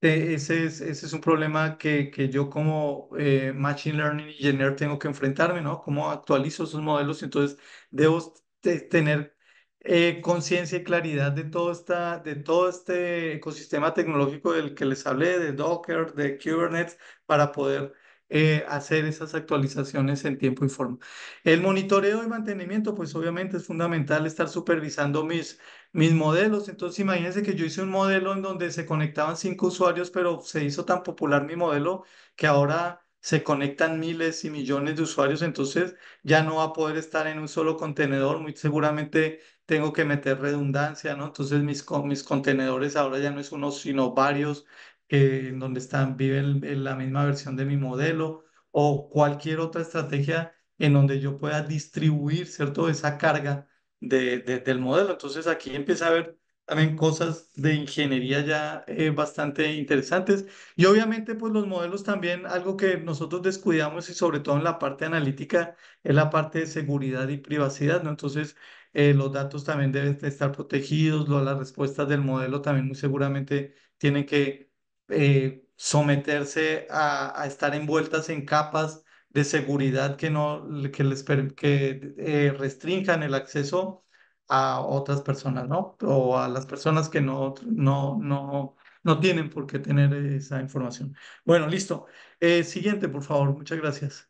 ese, es, ese es un problema que, que yo como eh, Machine Learning Engineer tengo que enfrentarme, ¿no? ¿Cómo actualizo esos modelos? Entonces, debo tener eh, conciencia y claridad de todo, esta, de todo este ecosistema tecnológico del que les hablé, de Docker, de Kubernetes, para poder eh, hacer esas actualizaciones en tiempo y forma. El monitoreo y mantenimiento, pues obviamente es fundamental estar supervisando mis, mis modelos. Entonces, imagínense que yo hice un modelo en donde se conectaban cinco usuarios, pero se hizo tan popular mi modelo que ahora se conectan miles y millones de usuarios, entonces ya no va a poder estar en un solo contenedor, muy seguramente tengo que meter redundancia, ¿no? Entonces mis, mis contenedores ahora ya no es uno, sino varios eh, en donde están, viven la misma versión de mi modelo o cualquier otra estrategia en donde yo pueda distribuir, ¿cierto?, esa carga de, del modelo. Entonces aquí empieza a haber también cosas de ingeniería ya eh, bastante interesantes. Y obviamente, pues los modelos también, algo que nosotros descuidamos y sobre todo en la parte analítica, es la parte de seguridad y privacidad, ¿no? Entonces, eh, los datos también deben estar protegidos, las respuestas del modelo también muy seguramente tienen que eh, someterse a, estar envueltas en capas de seguridad que, no, que, les, que eh, restrinjan el acceso a otras personas, ¿no? O a las personas que no, no, no, no tienen por qué tener esa información. Bueno, listo. siguiente, por favor. Muchas gracias.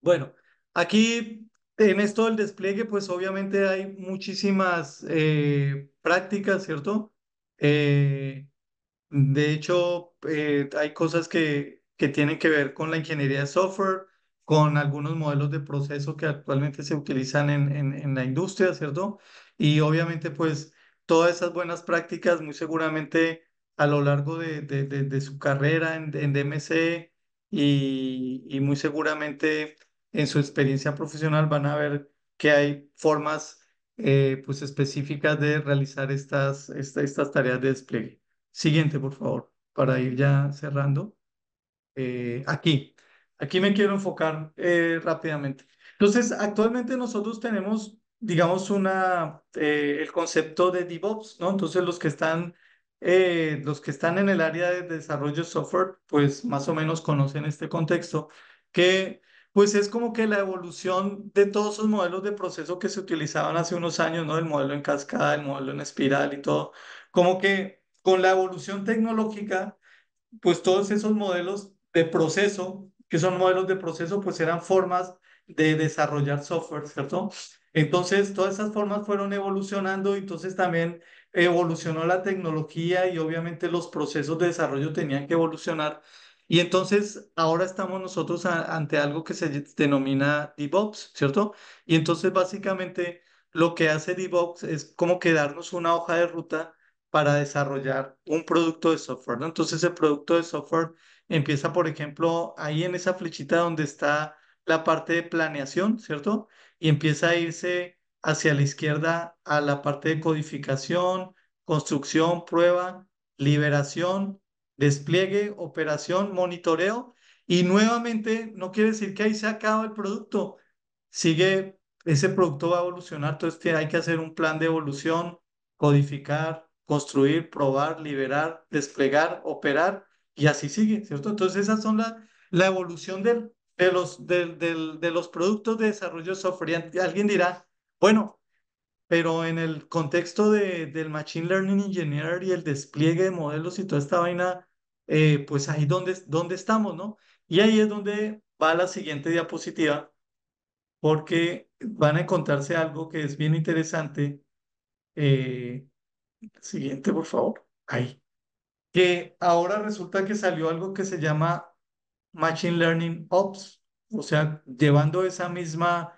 Bueno, Aquí en esto del despliegue, pues obviamente hay muchísimas eh, prácticas, ¿cierto? Eh, de hecho, eh, hay cosas que, que tienen que ver con la ingeniería de software, con algunos modelos de proceso que actualmente se utilizan en, en, la industria, ¿cierto? Y obviamente, pues todas esas buenas prácticas muy seguramente a lo largo de, su carrera en, en DMC y, y, muy seguramente en su experiencia profesional van a ver que hay formas eh, pues específicas de realizar estas, estas tareas de despliegue. Siguiente, por favor, para ir ya cerrando. Eh, aquí, aquí me quiero enfocar eh, rápidamente. Entonces, actualmente nosotros tenemos, digamos, una, el concepto de DevOps, ¿no? Entonces, los que están... los que están en el área de desarrollo software, pues más o menos conocen este contexto, que pues es como que la evolución de todos esos modelos de proceso que se utilizaban hace unos años, ¿no? El modelo en cascada, el modelo en espiral y todo, como que con la evolución tecnológica, pues todos esos modelos de proceso, que son modelos de proceso, pues eran formas de desarrollar software, ¿cierto? Entonces, todas esas formas fueron evolucionando y entonces también evolucionó la tecnología y obviamente los procesos de desarrollo tenían que evolucionar. Y entonces ahora estamos nosotros ante algo que se denomina DevOps, ¿cierto? Y entonces básicamente lo que hace DevOps es como que darnos una hoja de ruta para desarrollar un producto de software, ¿no? Entonces el producto de software empieza, por ejemplo, ahí en esa flechita donde está la parte de planeación, ¿cierto? Y empieza a irse hacia la izquierda a la parte de codificación, construcción, prueba, liberación, despliegue, operación, monitoreo y nuevamente no quiere decir que ahí se acaba el producto. Sigue, ese producto va a evolucionar, entonces hay que hacer un plan de evolución, codificar, construir, probar, liberar, desplegar, operar y así sigue, ¿cierto? Entonces esas son la, la evolución del, de, los, de los productos de desarrollo software. alguien dirá, bueno, pero en el contexto de, del Machine Learning Engineer y el despliegue de modelos y toda esta vaina, eh, pues ahí donde, donde estamos, ¿no? Y ahí es donde va la siguiente diapositiva, porque van a encontrarse algo que es bien interesante. Eh, siguiente, por favor. Ahí. Que ahora resulta que salió algo que se llama Machine Learning Ops, o sea, llevando esa misma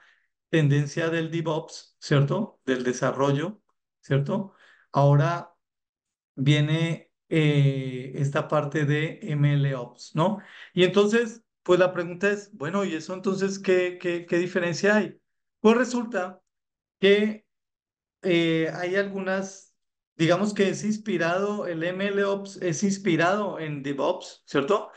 tendencia del DevOps, ¿cierto? Del desarrollo, ¿cierto? Ahora viene eh, esta parte de MLOps, ¿no? Y entonces, pues la pregunta es, bueno, ¿y eso entonces qué, qué, diferencia hay? Pues resulta que eh, hay algunas, digamos que es inspirado, el MLOps es inspirado en DevOps, ¿cierto?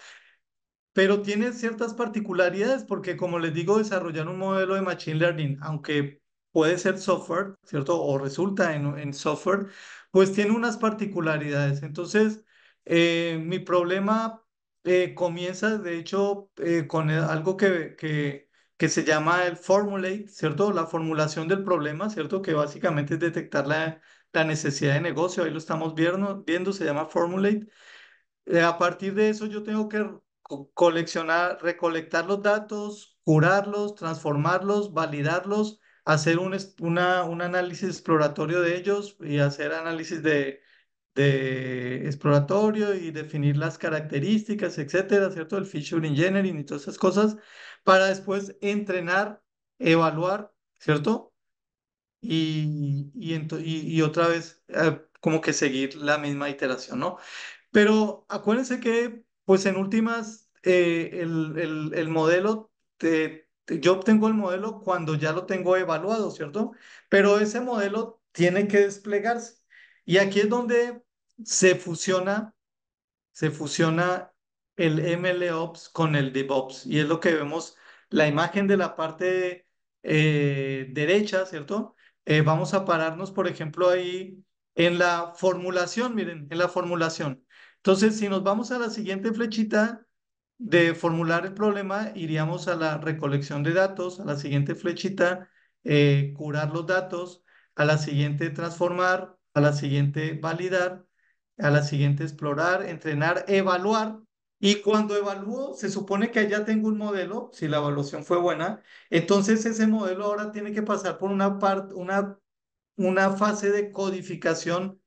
pero tiene ciertas particularidades porque, como les digo, desarrollar un modelo de Machine Learning, aunque puede ser software, ¿cierto? O resulta en, en software, pues tiene unas particularidades. Entonces, eh, mi problema eh, comienza, de hecho, eh, con algo que, que, que, se llama el formulate, ¿cierto? La formulación del problema, ¿cierto? Que básicamente es detectar la, la necesidad de negocio, ahí lo estamos viendo, viendo se llama formulate. a partir de eso yo tengo que coleccionar, recolectar los datos, curarlos, transformarlos, validarlos, hacer un, un análisis exploratorio de ellos y hacer análisis de, exploratorio y definir las características, etcétera, ¿cierto? El feature engineering y todas esas cosas para después entrenar, evaluar, ¿cierto? Y, y, otra vez eh, como que seguir la misma iteración, ¿no? Pero acuérdense que pues en últimas, eh, el, modelo, yo obtengo el modelo cuando ya lo tengo evaluado, ¿cierto? Pero ese modelo tiene que desplegarse. Y aquí es donde se fusiona, se fusiona el MLOps con el DevOps. Y es lo que vemos, la imagen de la parte eh, derecha, ¿cierto? Eh, vamos a pararnos, por ejemplo, ahí en la formulación, miren, en la formulación. Entonces, si nos vamos a la siguiente flechita de formular el problema, iríamos a la recolección de datos, a la siguiente flechita, eh, curar los datos, a la siguiente transformar, a la siguiente validar, a la siguiente explorar, entrenar, evaluar. Y cuando evalúo, se supone que ya tengo un modelo, si la evaluación fue buena, entonces ese modelo ahora tiene que pasar por una, una, una fase de codificación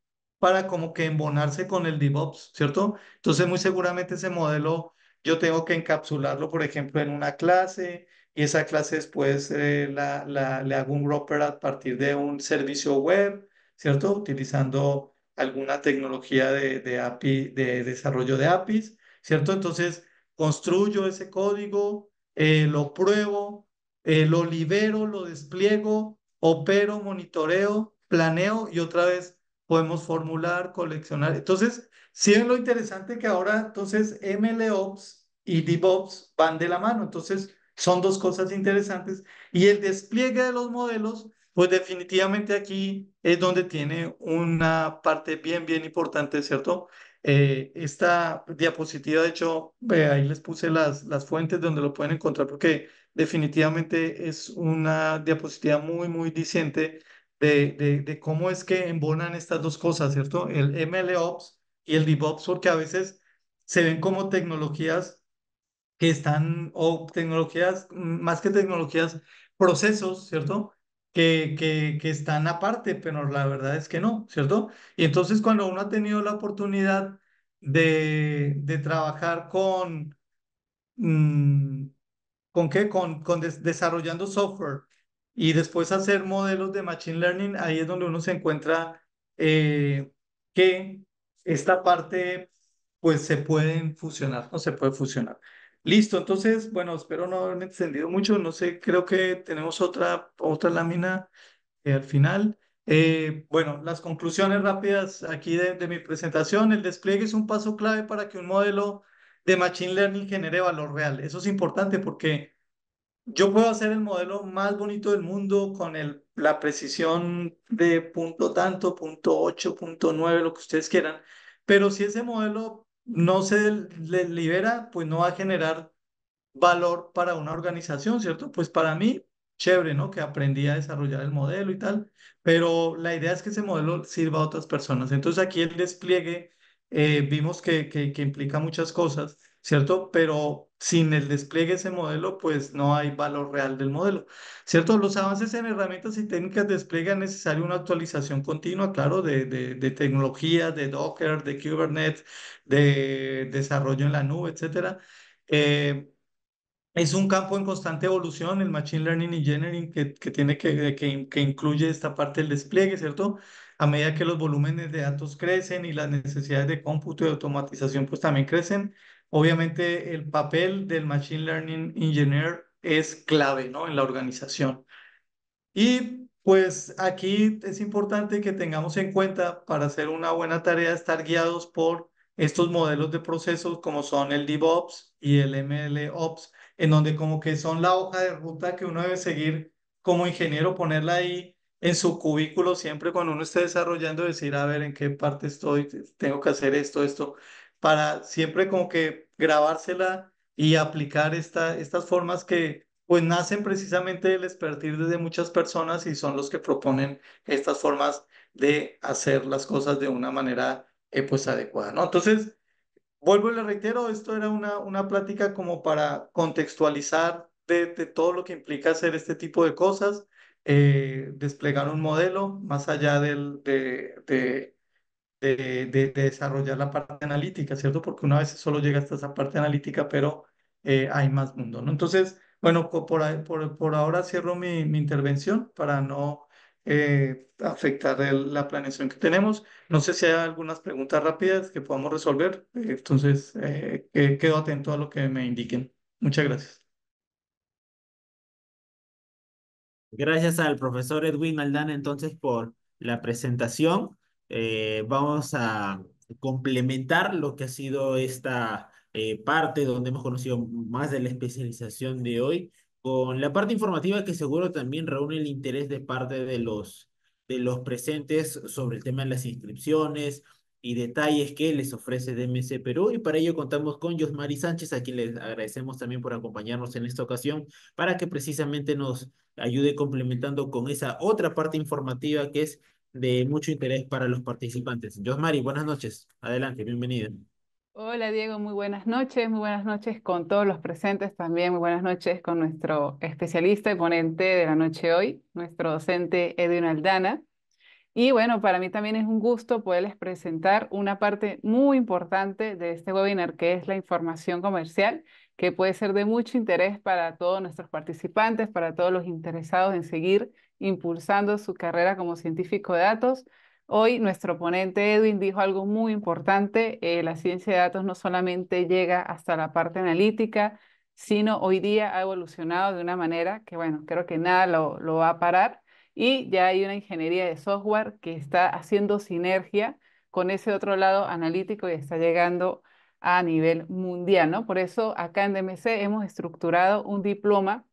para como que embonarse con el DevOps, ¿cierto? Entonces, muy seguramente ese modelo yo tengo que encapsularlo, por ejemplo, en una clase y esa clase después eh, la, le hago un wrapper a partir de un servicio web, ¿cierto? Utilizando alguna tecnología de, API, de desarrollo de APIs, ¿cierto? Entonces, construyo ese código, eh, lo pruebo, eh, lo libero, lo despliego, opero, monitoreo, planeo y otra vez podemos formular, coleccionar. Entonces, sí ven lo interesante que ahora, entonces, MLOps y DevOps van de la mano. Entonces, son dos cosas interesantes. Y el despliegue de los modelos, pues definitivamente aquí es donde tiene una parte bien, bien importante, ¿cierto? Eh, esta diapositiva, de hecho, ahí les puse las, las fuentes donde lo pueden encontrar porque definitivamente es una diapositiva muy, muy diciente de, cómo es que embonan estas dos cosas, ¿cierto? El MLOps y el DevOps, porque a veces se ven como tecnologías que están, o tecnologías, más que tecnologías, procesos, ¿cierto? Que, que, están aparte, pero la verdad es que no, ¿cierto? Y entonces cuando uno ha tenido la oportunidad de, trabajar con, mm, ¿con qué? Con, desarrollando software y después hacer modelos de Machine Learning, ahí es donde uno se encuentra eh, que esta parte pues se pueden fusionar, no se puede fusionar. Listo, entonces, bueno, espero no haberme extendido mucho, no sé, creo que tenemos otra, otra lámina eh, al final. Eh, bueno, las conclusiones rápidas aquí de mi presentación, el despliegue es un paso clave para que un modelo de Machine Learning genere valor real. Eso es importante porque yo puedo hacer el modelo más bonito del mundo con el, la precisión de punto tanto, punto ocho, punto nueve, lo que ustedes quieran, pero si ese modelo no se libera, pues no va a generar valor para una organización, ¿cierto? Pues para mí, chévere, ¿no? Que aprendí a desarrollar el modelo y tal, pero la idea es que ese modelo sirva a otras personas. Entonces aquí el despliegue, eh, vimos que, que implica muchas cosas. ¿cierto? Pero sin el despliegue de ese modelo, pues no hay valor real del modelo, ¿cierto? Los avances en herramientas y técnicas despliegan necesario una actualización continua, claro, de, de, de tecnología, de Docker, de Kubernetes, de desarrollo en la nube, etcétera. Eh, es un campo en constante evolución, el Machine Learning Engineering, que, que tiene que, que, que, incluye esta parte del despliegue, ¿cierto? A medida que los volúmenes de datos crecen y las necesidades de cómputo y automatización, pues también crecen, Obviamente el papel del Machine Learning Engineer es clave, ¿no? En la organización. Y pues aquí es importante que tengamos en cuenta para hacer una buena tarea estar guiados por estos modelos de procesos como son el DevOps y el MLOps, en donde como que son la hoja de ruta que uno debe seguir como ingeniero, ponerla ahí en su cubículo siempre cuando uno esté desarrollando, decir, a ver, en qué parte estoy, tengo que hacer esto, esto para siempre como que grabársela y aplicar esta, estas formas que pues nacen precisamente del expertise de muchas personas y son los que proponen estas formas de hacer las cosas de una manera eh, pues adecuada, ¿no? Entonces, vuelvo y le reitero, esto era una, una plática como para contextualizar de, todo lo que implica hacer este tipo de cosas, eh, desplegar un modelo más allá del, de eh, de, desarrollar la parte analítica, ¿cierto? Porque una vez solo llega hasta esa parte analítica, pero eh, hay más mundo, ¿no? Entonces, bueno, por, ahora cierro mi, intervención para no eh, afectar la planeación que tenemos. No sé si hay algunas preguntas rápidas que podamos resolver. Entonces, quedo atento a lo que me indiquen. Muchas gracias. Gracias al profesor Edwin Aldana entonces por la presentación. Eh, vamos a complementar lo que ha sido esta eh, parte donde hemos conocido más de la especialización de hoy con la parte informativa que seguro también reúne el interés de parte de los, de los presentes sobre el tema de las inscripciones y detalles que les ofrece DMC Perú. Y para ello contamos con Josmari Sánchez, a quien les agradecemos también por acompañarnos en esta ocasión, para que precisamente nos ayude complementando con esa otra parte informativa que es de mucho interés para los participantes. Josmari, buenas noches. Adelante, bienvenido. Hola Diego, muy buenas noches, muy buenas noches con todos los presentes también, muy buenas noches con nuestro especialista y ponente de la noche hoy, nuestro docente Edwin Aldana. Y bueno, para mí también es un gusto poderles presentar una parte muy importante de este webinar que es la información comercial, que puede ser de mucho interés para todos nuestros participantes, para todos los interesados en seguir impulsando su carrera como científico de datos. Hoy nuestro ponente Edwin dijo algo muy importante, eh, la ciencia de datos no solamente llega hasta la parte analítica, sino hoy día ha evolucionado de una manera que, bueno, creo que nada lo, lo va a parar y ya hay una ingeniería de software que está haciendo sinergia con ese otro lado analítico y está llegando a nivel mundial, ¿no? Por eso acá en DMC hemos estructurado un diploma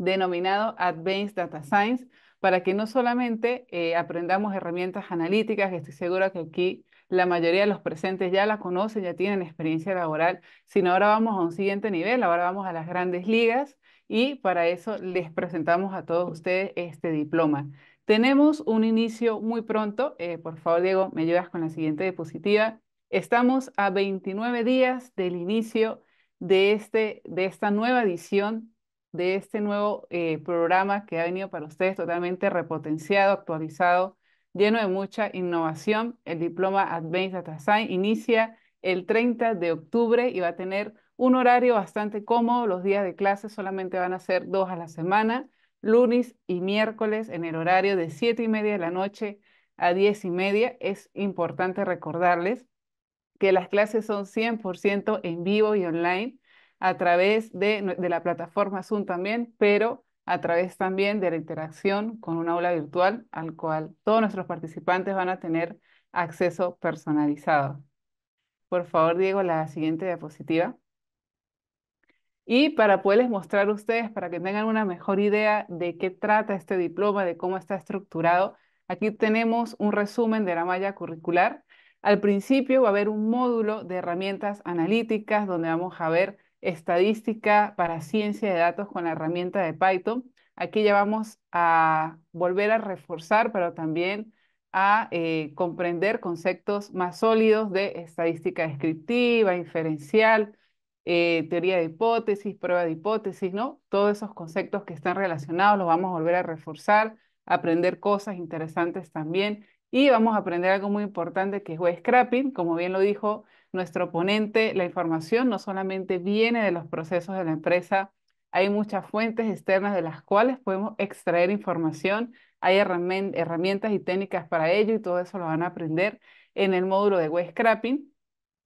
denominado Advanced Data Science, para que no solamente eh, aprendamos herramientas analíticas, estoy segura que aquí la mayoría de los presentes ya la conocen, ya tienen experiencia laboral, sino ahora vamos a un siguiente nivel, ahora vamos a las grandes ligas y para eso les presentamos a todos ustedes este diploma. Tenemos un inicio muy pronto, eh, por favor Diego, me ayudas con la siguiente diapositiva. Estamos a 29 días del inicio de, este, de esta nueva edición de este nuevo eh, programa que ha venido para ustedes totalmente repotenciado, actualizado, lleno de mucha innovación. El diploma Advanced Data Science inicia el 30 de octubre y va a tener un horario bastante cómodo. Los días de clase solamente van a ser dos a la semana, lunes y miércoles en el horario de siete y media de la noche a diez y media. Es importante recordarles que las clases son 100% en vivo y online a través de, de la plataforma Zoom también, pero a través también de la interacción con un aula virtual al cual todos nuestros participantes van a tener acceso personalizado. Por favor, Diego, la siguiente diapositiva. Y para poderles mostrar a ustedes, para que tengan una mejor idea de qué trata este diploma, de cómo está estructurado, aquí tenemos un resumen de la malla curricular. Al principio va a haber un módulo de herramientas analíticas donde vamos a ver estadística para ciencia de datos con la herramienta de Python. Aquí ya vamos a volver a reforzar, pero también a eh, comprender conceptos más sólidos de estadística descriptiva, inferencial, eh, teoría de hipótesis, prueba de hipótesis, ¿no? Todos esos conceptos que están relacionados los vamos a volver a reforzar, aprender cosas interesantes también y vamos a aprender algo muy importante que es web scrapping, como bien lo dijo nuestro ponente, la información no solamente viene de los procesos de la empresa, hay muchas fuentes externas de las cuales podemos extraer información, hay herramientas y técnicas para ello y todo eso lo van a aprender en el módulo de web scrapping,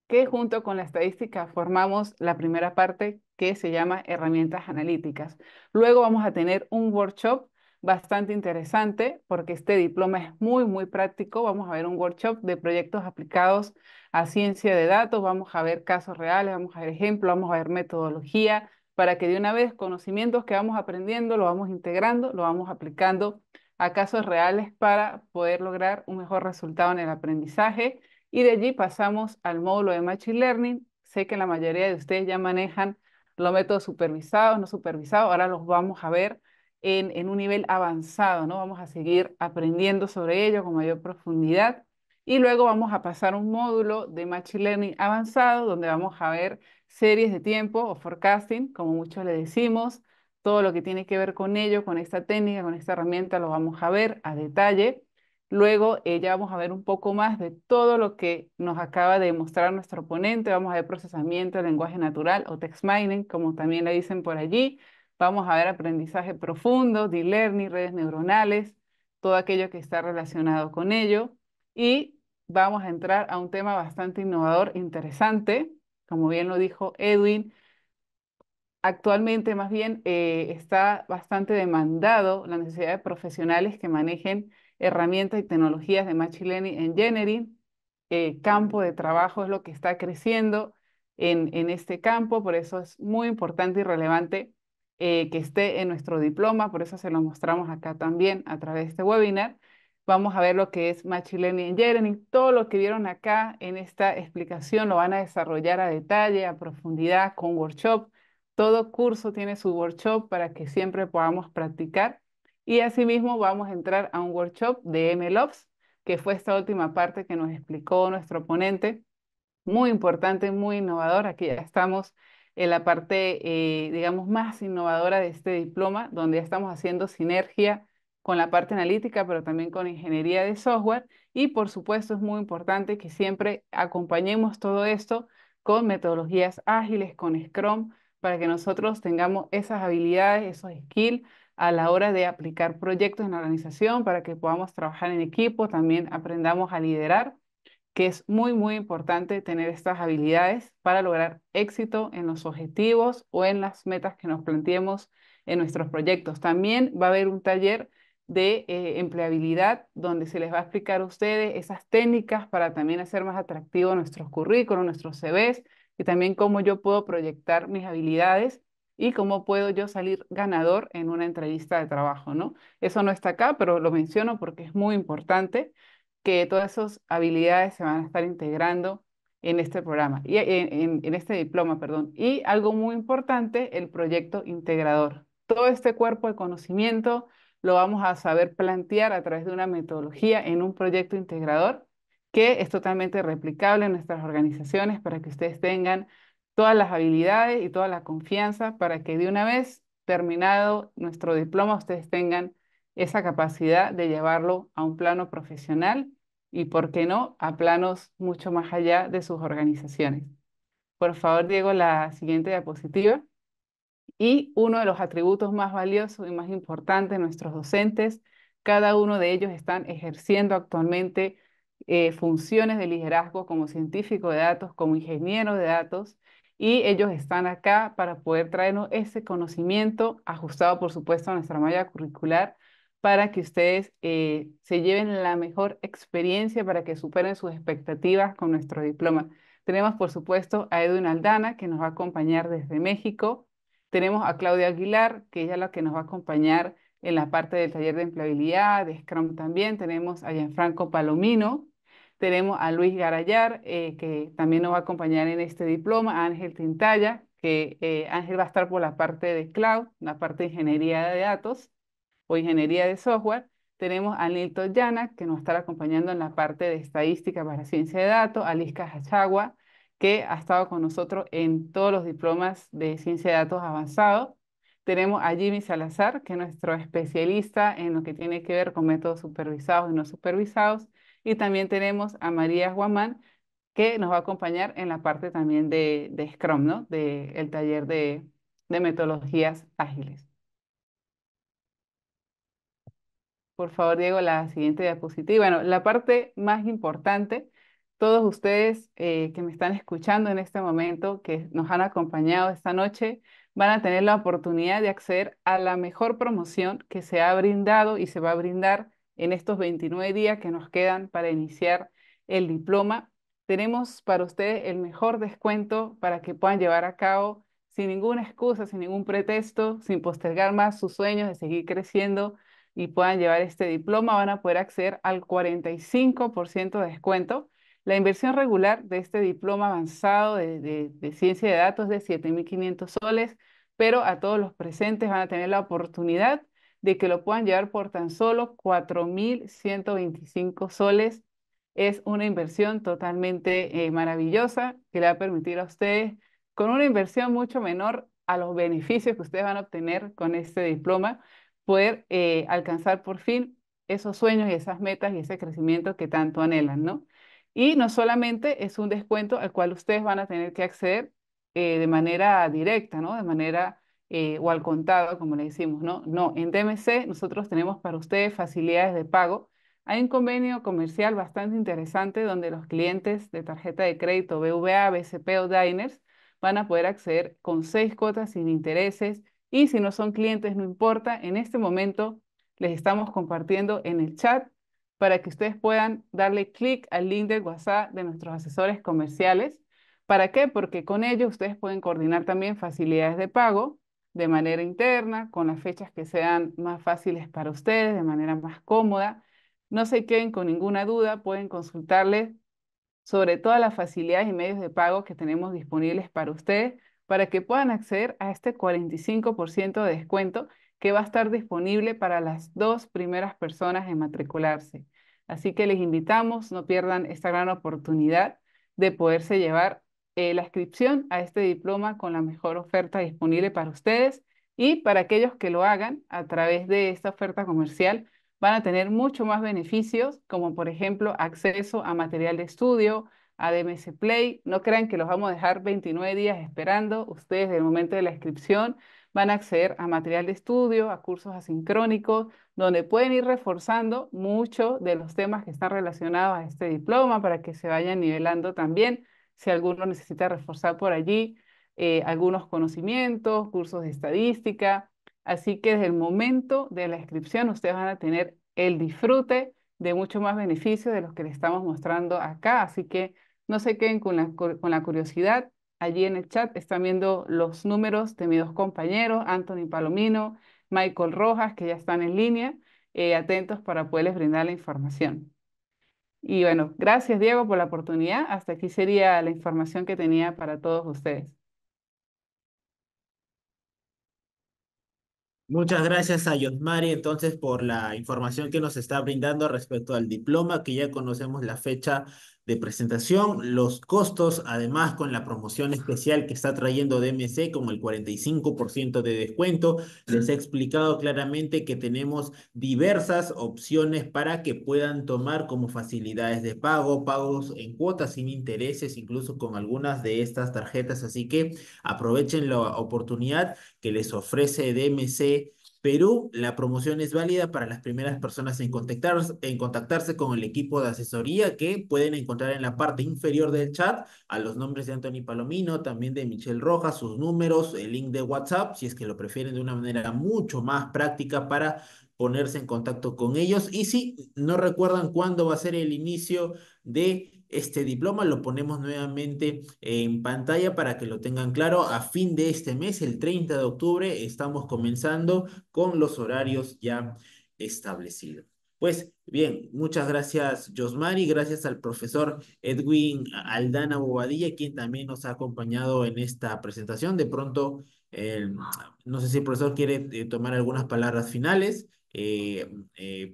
que junto con la estadística formamos la primera parte que se llama herramientas analíticas. Luego vamos a tener un workshop bastante interesante porque este diploma es muy, muy práctico. Vamos a ver un workshop de proyectos aplicados a ciencia de datos, vamos a ver casos reales, vamos a ver ejemplos, vamos a ver metodología, para que de una vez conocimientos que vamos aprendiendo, lo vamos integrando, lo vamos aplicando a casos reales para poder lograr un mejor resultado en el aprendizaje. Y de allí pasamos al módulo de Machine Learning. Sé que la mayoría de ustedes ya manejan los métodos supervisados, no supervisados. Ahora los vamos a ver en, en un nivel avanzado, ¿no? Vamos a seguir aprendiendo sobre ello con mayor profundidad. Y luego vamos a pasar un módulo de Machine Learning avanzado, donde vamos a ver series de tiempo o forecasting, como muchos le decimos, todo lo que tiene que ver con ello, con esta técnica, con esta herramienta, lo vamos a ver a detalle. Luego eh, ya vamos a ver un poco más de todo lo que nos acaba de mostrar nuestro ponente. Vamos a ver procesamiento de lenguaje natural o text mining, como también le dicen por allí. Vamos a ver aprendizaje profundo, de learning redes neuronales, todo aquello que está relacionado con ello y vamos a entrar a un tema bastante innovador, interesante, como bien lo dijo Edwin. Actualmente, más bien, eh, está bastante demandado la necesidad de profesionales que manejen herramientas y tecnologías de Machine Learning Engineering. Eh, campo de trabajo es lo que está creciendo en, este campo, por eso es muy importante y relevante eh, que esté en nuestro diploma, por eso se lo mostramos acá también a través de este webinar. Vamos a ver lo que es Machine Learning and Todo lo que vieron acá en esta explicación lo van a desarrollar a detalle, a profundidad, con workshop. Todo curso tiene su workshop para que siempre podamos practicar. Y asimismo vamos a entrar a un workshop de MLOps, que fue esta última parte que nos explicó nuestro ponente. Muy importante, muy innovador. Aquí ya estamos en la parte, eh, digamos, más innovadora de este diploma, donde ya estamos haciendo sinergia con la parte analítica, pero también con ingeniería de software. Y por supuesto es muy importante que siempre acompañemos todo esto con metodologías ágiles, con Scrum, para que nosotros tengamos esas habilidades, esos skills a la hora de aplicar proyectos en la organización, para que podamos trabajar en equipo, también aprendamos a liderar, que es muy, muy importante tener estas habilidades para lograr éxito en los objetivos o en las metas que nos planteemos en nuestros proyectos. También va a haber un taller de eh, empleabilidad, donde se les va a explicar a ustedes esas técnicas para también hacer más atractivo nuestros currículos, nuestros CVs, y también cómo yo puedo proyectar mis habilidades y cómo puedo yo salir ganador en una entrevista de trabajo, ¿no? Eso no está acá, pero lo menciono porque es muy importante que todas esas habilidades se van a estar integrando en este programa, y en, en este diploma, perdón. Y algo muy importante, el proyecto integrador. Todo este cuerpo de conocimiento, lo vamos a saber plantear a través de una metodología en un proyecto integrador que es totalmente replicable en nuestras organizaciones para que ustedes tengan todas las habilidades y toda la confianza para que de una vez terminado nuestro diploma ustedes tengan esa capacidad de llevarlo a un plano profesional y, por qué no, a planos mucho más allá de sus organizaciones. Por favor, Diego, la siguiente diapositiva. Y uno de los atributos más valiosos y más importantes de nuestros docentes, cada uno de ellos están ejerciendo actualmente eh, funciones de liderazgo como científico de datos, como ingeniero de datos, y ellos están acá para poder traernos ese conocimiento ajustado, por supuesto, a nuestra malla curricular para que ustedes eh, se lleven la mejor experiencia, para que superen sus expectativas con nuestro diploma. Tenemos, por supuesto, a Edwin Aldana, que nos va a acompañar desde México, tenemos a Claudia Aguilar, que ella es la que nos va a acompañar en la parte del taller de empleabilidad, de Scrum también. Tenemos a Gianfranco Palomino. Tenemos a Luis Garayar, eh, que también nos va a acompañar en este diploma. A Ángel Tintalla, que eh, Ángel va a estar por la parte de cloud, la parte de ingeniería de datos o ingeniería de software. Tenemos a Nilton Llana, que nos va a estar acompañando en la parte de estadística para ciencia de datos, a Liz Cajachagua, que ha estado con nosotros en todos los diplomas de ciencia de datos avanzados. Tenemos a Jimmy Salazar, que es nuestro especialista en lo que tiene que ver con métodos supervisados y no supervisados. Y también tenemos a María Guamán, que nos va a acompañar en la parte también de, Scrum, ¿no? Del el taller de, de metodologías ágiles. Por favor, Diego, la siguiente diapositiva. Bueno, la parte más importante todos ustedes eh, que me están escuchando en este momento, que nos han acompañado esta noche, van a tener la oportunidad de acceder a la mejor promoción que se ha brindado y se va a brindar en estos 29 días que nos quedan para iniciar el diploma. Tenemos para ustedes el mejor descuento para que puedan llevar a cabo sin ninguna excusa, sin ningún pretexto, sin postergar más sus sueños de seguir creciendo y puedan llevar este diploma, van a poder acceder al 45% de descuento la inversión regular de este diploma avanzado de, ciencia de datos es de 7.500 soles, pero a todos los presentes van a tener la oportunidad de que lo puedan llevar por tan solo 4.125 soles. Es una inversión totalmente eh, maravillosa que le va a permitir a ustedes, con una inversión mucho menor a los beneficios que ustedes van a obtener con este diploma, poder eh, alcanzar por fin esos sueños y esas metas y ese crecimiento que tanto anhelan, ¿no? Y no solamente es un descuento al cual ustedes van a tener que acceder eh, de manera directa, ¿no? De manera eh, o al contado, como le decimos, ¿no? No, en DMC nosotros tenemos para ustedes facilidades de pago. Hay un convenio comercial bastante interesante donde los clientes de tarjeta de crédito BVA, BCP o Diners van a poder acceder con seis cuotas sin intereses y si no son clientes, no importa. En este momento les estamos compartiendo en el chat para que ustedes puedan darle clic al link del WhatsApp de nuestros asesores comerciales. ¿Para qué? Porque con ello ustedes pueden coordinar también facilidades de pago de manera interna, con las fechas que sean más fáciles para ustedes, de manera más cómoda. No se queden con ninguna duda, pueden consultarles sobre todas las facilidades y medios de pago que tenemos disponibles para ustedes para que puedan acceder a este 45% de descuento que va a estar disponible para las dos primeras personas en matricularse. Así que les invitamos, no pierdan esta gran oportunidad de poderse llevar eh, la inscripción a este diploma con la mejor oferta disponible para ustedes y para aquellos que lo hagan a través de esta oferta comercial van a tener mucho más beneficios, como por ejemplo acceso a material de estudio, a DMS Play. No crean que los vamos a dejar 29 días esperando. Ustedes, del momento de la inscripción, van a acceder a material de estudio, a cursos asincrónicos, donde pueden ir reforzando mucho de los temas que están relacionados a este diploma para que se vayan nivelando también, si alguno necesita reforzar por allí eh, algunos conocimientos, cursos de estadística. Así que desde el momento de la inscripción ustedes van a tener el disfrute de mucho más beneficios de los que les estamos mostrando acá. Así que no se queden con la, con la curiosidad, Allí en el chat están viendo los números de mis dos compañeros, Anthony Palomino, Michael Rojas, que ya están en línea, eh, atentos para poderles brindar la información. Y bueno, gracias Diego por la oportunidad. Hasta aquí sería la información que tenía para todos ustedes. Muchas gracias a Yosmari entonces por la información que nos está brindando respecto al diploma, que ya conocemos la fecha de presentación, los costos, además con la promoción especial que está trayendo DMC como el 45% de descuento, les he explicado claramente que tenemos diversas opciones para que puedan tomar como facilidades de pago, pagos en cuotas sin intereses, incluso con algunas de estas tarjetas, así que aprovechen la oportunidad que les ofrece DMC Perú, la promoción es válida para las primeras personas en contactarse, en contactarse con el equipo de asesoría que pueden encontrar en la parte inferior del chat a los nombres de Anthony Palomino, también de Michelle Rojas, sus números, el link de WhatsApp, si es que lo prefieren de una manera mucho más práctica para ponerse en contacto con ellos. Y si no recuerdan cuándo va a ser el inicio de este diploma lo ponemos nuevamente en pantalla para que lo tengan claro. A fin de este mes, el 30 de octubre, estamos comenzando con los horarios ya establecidos. Pues bien, muchas gracias Josmari, gracias al profesor Edwin Aldana Bobadilla, quien también nos ha acompañado en esta presentación. De pronto, eh, no sé si el profesor quiere eh, tomar algunas palabras finales eh,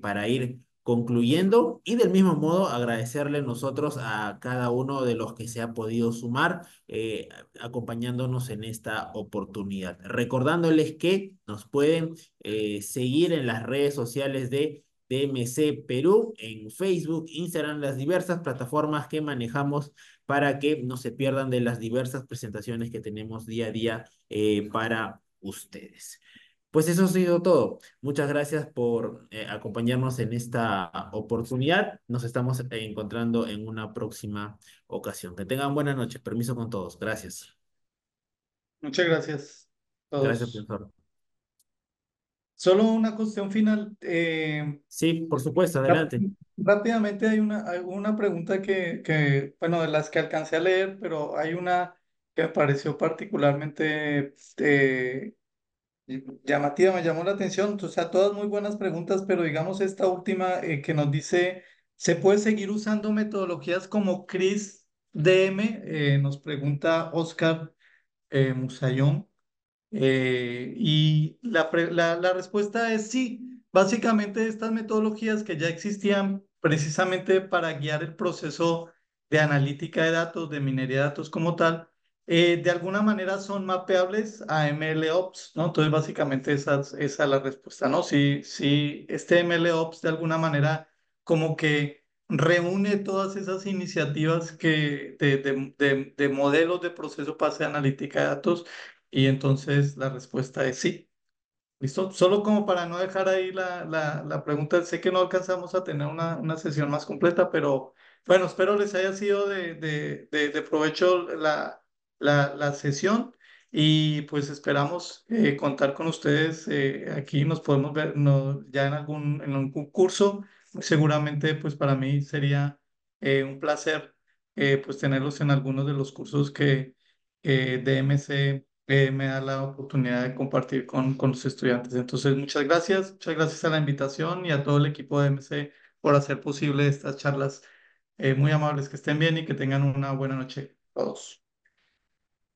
para ir concluyendo y del mismo modo agradecerle nosotros a cada uno de los que se ha podido sumar eh, acompañándonos en esta oportunidad. Recordándoles que nos pueden eh, seguir en las redes sociales de DMC Perú, en Facebook, Instagram, las diversas plataformas que manejamos para que no se pierdan de las diversas presentaciones que tenemos día a día eh, para ustedes. Pues eso ha sido todo. Muchas gracias por eh, acompañarnos en esta oportunidad. Nos estamos encontrando en una próxima ocasión. Que tengan buena noche. Permiso con todos. Gracias. Muchas gracias. Gracias, profesor. Solo una cuestión final. Eh, sí, por supuesto, adelante. Rápidamente hay una, pregunta que, que, bueno, de las que alcancé a leer, pero hay una que apareció pareció particularmente eh, Llamativa, me llamó la atención. O sea, todas muy buenas preguntas, pero digamos esta última eh, que nos dice, ¿se puede seguir usando metodologías como CRIS DM? Eh, nos pregunta Oscar eh, Musayón. y la respuesta es sí. Básicamente estas metodologías que ya existían precisamente para guiar el proceso de analítica de datos, de minería de datos como tal, eh, de alguna manera son mapeables a MLOps, ¿no? Entonces, básicamente esa, esa es la respuesta, ¿no? Si, si este MLOps de alguna manera como que reúne todas esas iniciativas que de, de, de, modelos de proceso para analítica de datos y entonces la respuesta es sí. ¿Listo? Solo como para no dejar ahí la, la, la pregunta, sé que no alcanzamos a tener una, una sesión más completa, pero bueno, espero les haya sido de, de, de provecho la, la, la sesión y pues esperamos eh, contar con ustedes. Eh, aquí nos podemos ver ya en algún, en un curso. Seguramente pues para mí sería eh, un placer pues tenerlos en algunos de los cursos que DMC me da la oportunidad de compartir con, con los estudiantes. Entonces muchas gracias, muchas gracias a la invitación y a todo el equipo de DMC por hacer posible estas charlas. muy amables, que estén bien y que tengan una buena noche todos.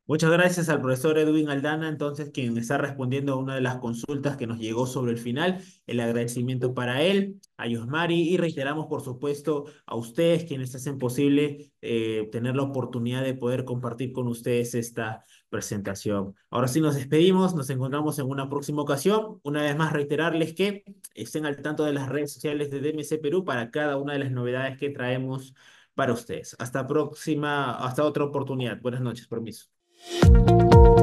Muchas gracias al profesor Edwin Aldana, entonces, quien está respondiendo a una de las consultas que nos llegó sobre el final. El agradecimiento para él, a Yosmari, y reiteramos, por supuesto, a ustedes quienes hacen posible eh, tener la oportunidad de poder compartir con ustedes esta presentación. Ahora sí nos despedimos, nos encontramos en una próxima ocasión. Una vez más, reiterarles que estén al tanto de las redes sociales de DMC Perú para cada una de las novedades que traemos para ustedes. Hasta próxima, hasta otra oportunidad. Buenas noches, permiso. Thank you.